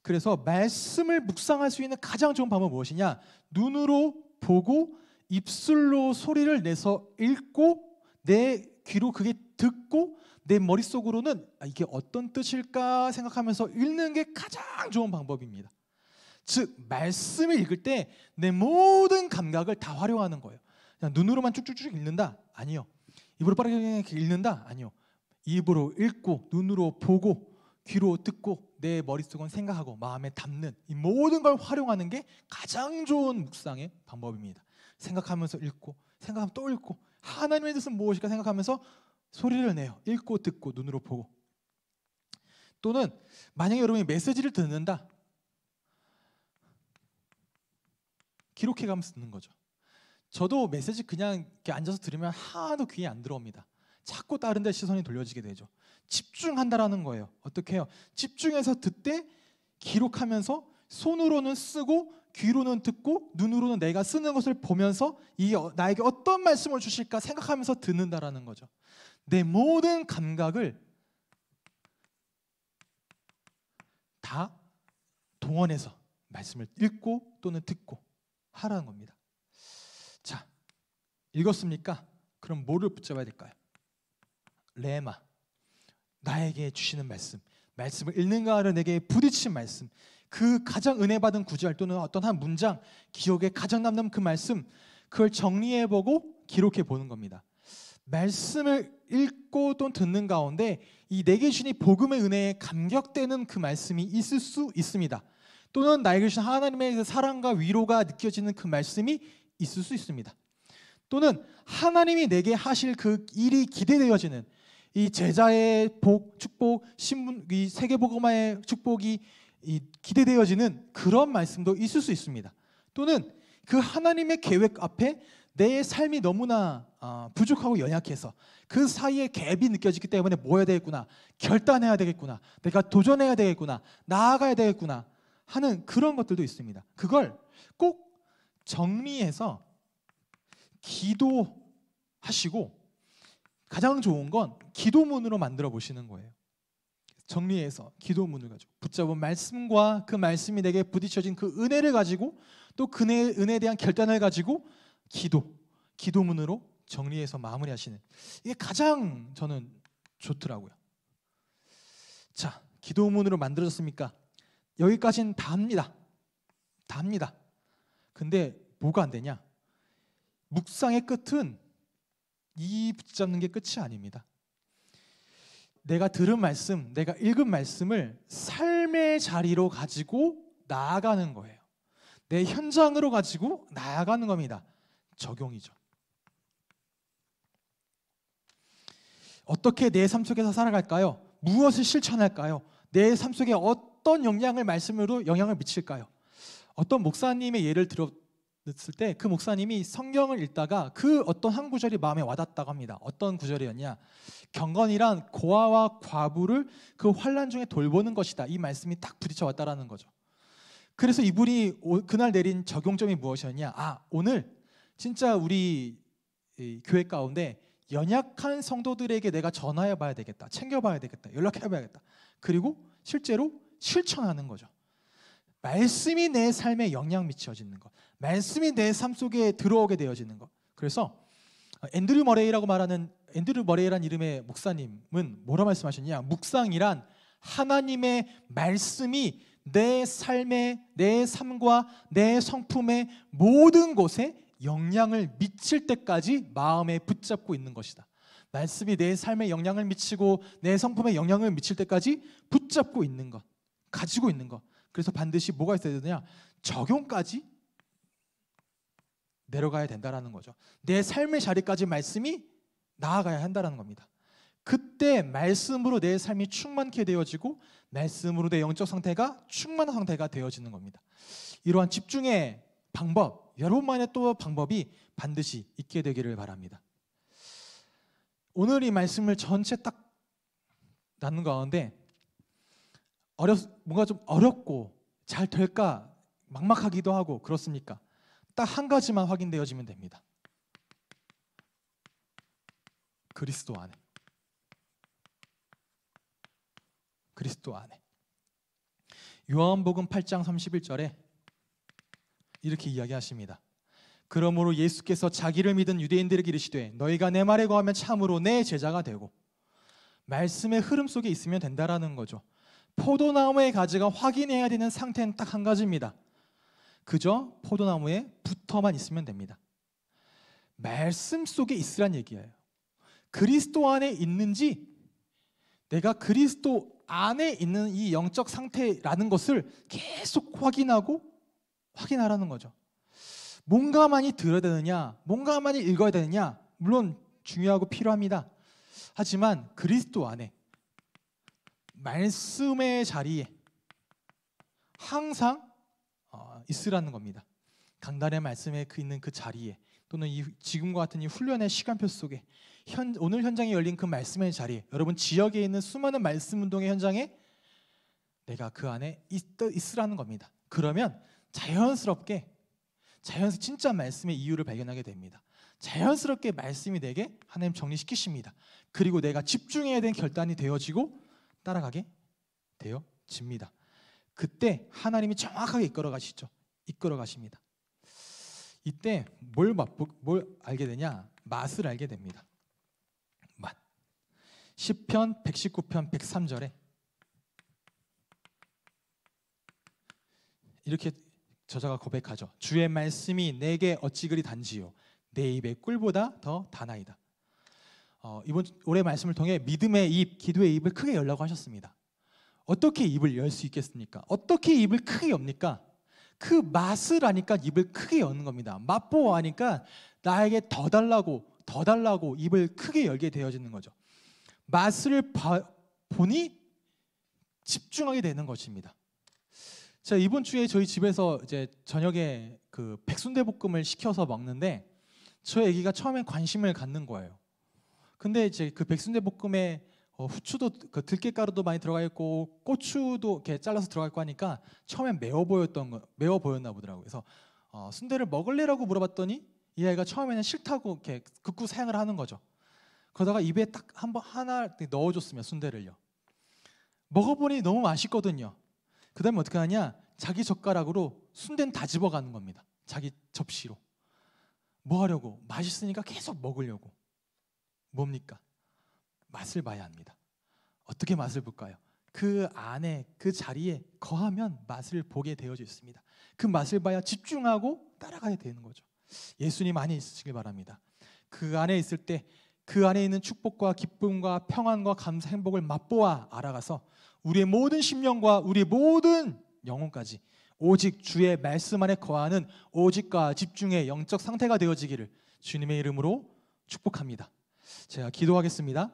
그래서 말씀을 묵상할 수 있는 가장 좋은 방법은 무엇이냐? 눈으로 보고 입술로 소리를 내서 읽고 내 귀로 그게 듣고 내 머릿속으로는 아, 이게 어떤 뜻일까 생각하면서 읽는 게 가장 좋은 방법입니다. 즉 말씀을 읽을 때 내 모든 감각을 다 활용하는 거예요. 그냥 눈으로만 쭉쭉쭉 읽는다? 아니요. 입으로 빠르게 읽는다? 아니요. 입으로 읽고 눈으로 보고 귀로 듣고 내 머릿속은 생각하고 마음에 담는 이 모든 걸 활용하는 게 가장 좋은 묵상의 방법입니다. 생각하면서 읽고 생각하면 또 읽고 하나님의 뜻은 무엇일까 생각하면서 소리를 내요. 읽고 듣고 눈으로 보고. 또는 만약에 여러분이 메시지를 듣는다. 기록해 가면서 듣는 거죠. 저도 메시지 그냥 이렇게 앉아서 들으면 하나도 귀에 안 들어옵니다. 자꾸 다른 데 시선이 돌려지게 되죠. 집중한다라는 거예요. 어떻게 해요? 집중해서 듣되 기록하면서 손으로는 쓰고 귀로는 듣고 눈으로는 내가 쓰는 것을 보면서 이 어, 나에게 어떤 말씀을 주실까 생각하면서 듣는다라는 거죠. 내 모든 감각을 다 동원해서 말씀을 읽고 또는 듣고 하라는 겁니다. 자, 읽었습니까? 그럼 뭐를 붙잡아야 될까요? 레마. 나에게 주시는 말씀. 말씀을 읽는가를 내게 부딪힌 말씀. 그 가장 은혜 받은 구절 또는 어떤 한 문장, 기억에 가장 남는 그 말씀, 그걸 정리해 보고 기록해 보는 겁니다. 말씀을 읽고 또 듣는 가운데 이 내게 네 주신 복음의 은혜에 감격되는 그 말씀이 있을 수 있습니다. 또는 나에게 주신 하나님의 그 사랑과 위로가 느껴지는 그 말씀이 있을 수 있습니다. 또는 하나님이 내게 하실 그 일이 기대되어지는 이 제자의 복, 축복, 신분, 이 세계복음화의 축복이 이 기대되어지는 그런 말씀도 있을 수 있습니다. 또는 그 하나님의 계획 앞에 내 삶이 너무나 어, 부족하고 연약해서 그 사이에 갭이 느껴지기 때문에 뭐 해야 되겠구나 결단해야 되겠구나 내가 도전해야 되겠구나 나아가야 되겠구나 하는 그런 것들도 있습니다 그걸 꼭 정리해서 기도하시고 가장 좋은 건 기도문으로 만들어 보시는 거예요 정리해서 기도문을 가지고 붙잡은 말씀과 그 말씀이 내게 부딪혀진 그 은혜를 가지고 또 그 은혜에 대한 결단을 가지고 기도 기도문으로 정리해서 마무리하시는 이게 가장 저는 좋더라고요. 자 기도문으로 만들어졌습니까? 여기까지는 다 합니다. 다 합니다. 근데 뭐가 안 되냐? 묵상의 끝은 이 붙잡는 게 끝이 아닙니다. 내가 들은 말씀, 내가 읽은 말씀을 삶의 자리로 가지고 나아가는 거예요. 내 현장으로 가지고 나아가는 겁니다. 적용이죠. 어떻게 내 삶 속에서 살아갈까요? 무엇을 실천할까요? 내 삶 속에 어떤 영향을 말씀으로 영향을 미칠까요? 어떤 목사님의 예를 들어 늦을 때 그 목사님이 성경을 읽다가 그 어떤 한 구절이 마음에 와닿다고 았 합니다. 어떤 구절이었냐? 경건이란 고아와 과부를 그 환란 중에 돌보는 것이다. 이 말씀이 딱 부딪혀 왔다라는 거죠. 그래서 이분이 그날 내린 적용점이 무엇이었냐? 아 오늘 진짜 우리 교회 가운데 연약한 성도들에게 내가 전화해 봐야 되겠다. 챙겨 봐야 되겠다. 연락해 봐야겠다. 그리고 실제로 실천하는 거죠. 말씀이 내 삶에 영향 미쳐지는 것, 말씀이 내 삶 속에 들어오게 되어지는 것. 그래서 어, 앤드류 머레이라고 말하는 앤드류 머레이라는 이름의 목사님은 뭐라 말씀하셨냐? 묵상이란 하나님의 말씀이 내 삶에 내 삶과 내 성품의 모든 곳에 영향을 미칠 때까지 마음에 붙잡고 있는 것이다. 말씀이 내 삶에 영향을 미치고 내 성품에 영향을 미칠 때까지 붙잡고 있는 것, 가지고 있는 것. 그래서 반드시 뭐가 있어야 되느냐? 적용까지 내려가야 된다라는 거죠. 내 삶의 자리까지 말씀이 나아가야 한다라는 겁니다. 그때 말씀으로 내 삶이 충만케 되어지고 말씀으로 내 영적 상태가 충만한 상태가 되어지는 겁니다. 이러한 집중의 방법, 여러분만의 또 방법이 반드시 있게 되기를 바랍니다. 오늘 이 말씀을 전체 딱 나눈 가운데 어렵 뭔가 좀 어렵고 잘 될까 막막하기도 하고 그렇습니까? 딱 한 가지만 확인되어지면 됩니다. 그리스도 안에 그리스도 안에 요한복음 8장 31절에 이렇게 이야기하십니다. 그러므로 예수께서 자기를 믿은 유대인들에게 이르시되 너희가 내 말에 거하면 참으로 내 제자가 되고 말씀의 흐름 속에 있으면 된다라는 거죠. 포도나무의 가지가 확인해야 되는 상태는 딱 한 가지입니다. 그저 포도나무에 붙어만 있으면 됩니다. 말씀 속에 있으란 얘기예요. 그리스도 안에 있는지 내가 그리스도 안에 있는 이 영적 상태라는 것을 계속 확인하고 확인하라는 거죠. 뭔가 많이 들어야 되느냐, 뭔가 많이 읽어야 되느냐, 물론 중요하고 필요합니다. 하지만 그리스도 안에 말씀의 자리에 항상 어, 있으라는 겁니다. 강단의 말씀에 그 있는 그 자리에 또는 이 지금과 같은 이 훈련의 시간표 속에 현, 오늘 현장에 열린 그 말씀의 자리 여러분 지역에 있는 수많은 말씀 운동의 현장에 내가 그 안에 있, 있으라는 겁니다. 그러면 자연스럽게 자연스 진짜 말씀의 이유를 발견하게 됩니다. 자연스럽게 말씀이 내게 하나님 정리시키십니다. 그리고 내가 집중해야 된 결단이 되어지고 따라가게 되어집니다. 그때 하나님이 정확하게 이끌어 가시죠. 이끌어 가십니다. 이때 뭘, 맛보, 뭘 알게 되냐? 맛을 알게 됩니다. 맛. 1편 119편 103절에 이렇게 저자가 고백하죠. 주의 말씀이 내게 어찌 그리 단지요. 내 입의 꿀보다 더 단아이다. 어, 이번 올해 말씀을 통해 믿음의 입, 기도의 입을 크게 열라고 하셨습니다. 어떻게 입을 열 수 있겠습니까? 어떻게 입을 크게 엽니까? 그 맛을 아니까 입을 크게 여는 겁니다. 맛보아니까 나에게 더 달라고 더 달라고 입을 크게 열게 되어지는 거죠. 맛을 봐, 보니 집중하게 되는 것입니다. 자 이번 주에 저희 집에서 이제 저녁에 그 백순대 볶음을 시켜서 먹는데 저 아기가 처음엔 관심을 갖는 거예요. 근데 이제 그 백순대 볶음에 어, 후추도 그 들깨가루도 많이 들어가 있고 고추도 이렇게 잘라서 들어갈 거니까 처음엔 매워 보였던 거 매워 보였나 보더라고요. 그래서 어, 순대를 먹을래라고 물어봤더니 이 아이가 처음에는 싫다고 이렇게 극구 사양을 하는 거죠. 그러다가 입에 딱 한 번 하나 넣어줬으면 순대를요. 먹어보니 너무 맛있거든요. 그다음에 어떻게 하냐? 자기 젓가락으로 순대는 다 집어가는 겁니다. 자기 접시로. 뭐 하려고? 맛있으니까 계속 먹으려고. 뭡니까? 맛을 봐야 합니다. 어떻게 맛을 볼까요? 그 안에 그 자리에 거하면 맛을 보게 되어져 있습니다. 그 맛을 봐야 집중하고 따라가야 되는 거죠. 예수님 안에 있으시길 바랍니다. 그 안에 있을 때 그 안에 있는 축복과 기쁨과 평안과 감사 행복을 맛보아 알아가서 우리의 모든 심령과 우리의 모든 영혼까지 오직 주의 말씀 안에 거하는 오직과 집중의 영적 상태가 되어지기를 주님의 이름으로 축복합니다. 제가 기도하겠습니다.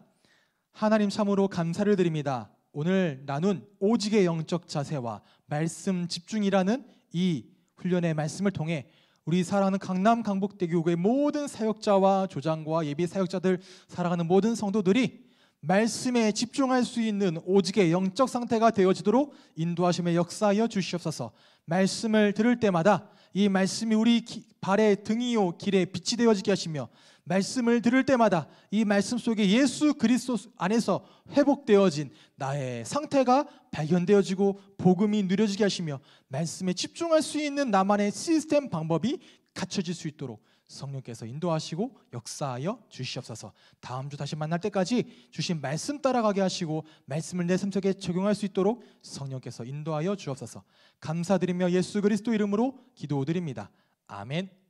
하나님 참으로 감사를 드립니다. 오늘 나눈 오직의 영적 자세와 말씀 집중이라는 이 훈련의 말씀을 통해 우리 사랑하는 강남 강북대교구의 모든 사역자와 조장과 예비 사역자들 사랑하는 모든 성도들이 말씀에 집중할 수 있는 오직의 영적 상태가 되어지도록 인도하심의 역사여 주시옵소서. 말씀을 들을 때마다 이 말씀이 우리 발의 등이요 길의 빛이 되어지게 하시며 말씀을 들을 때마다 이 말씀 속에 예수 그리스도 안에서 회복되어진 나의 상태가 발견되어지고 복음이 누려지게 하시며 말씀에 집중할 수 있는 나만의 시스템 방법이 갖춰질 수 있도록 성령께서 인도하시고 역사하여 주시옵소서. 다음 주 다시 만날 때까지 주신 말씀 따라가게 하시고 말씀을 내 삶 속에 적용할 수 있도록 성령께서 인도하여 주옵소서. 감사드리며 예수 그리스도 이름으로 기도드립니다. 아멘.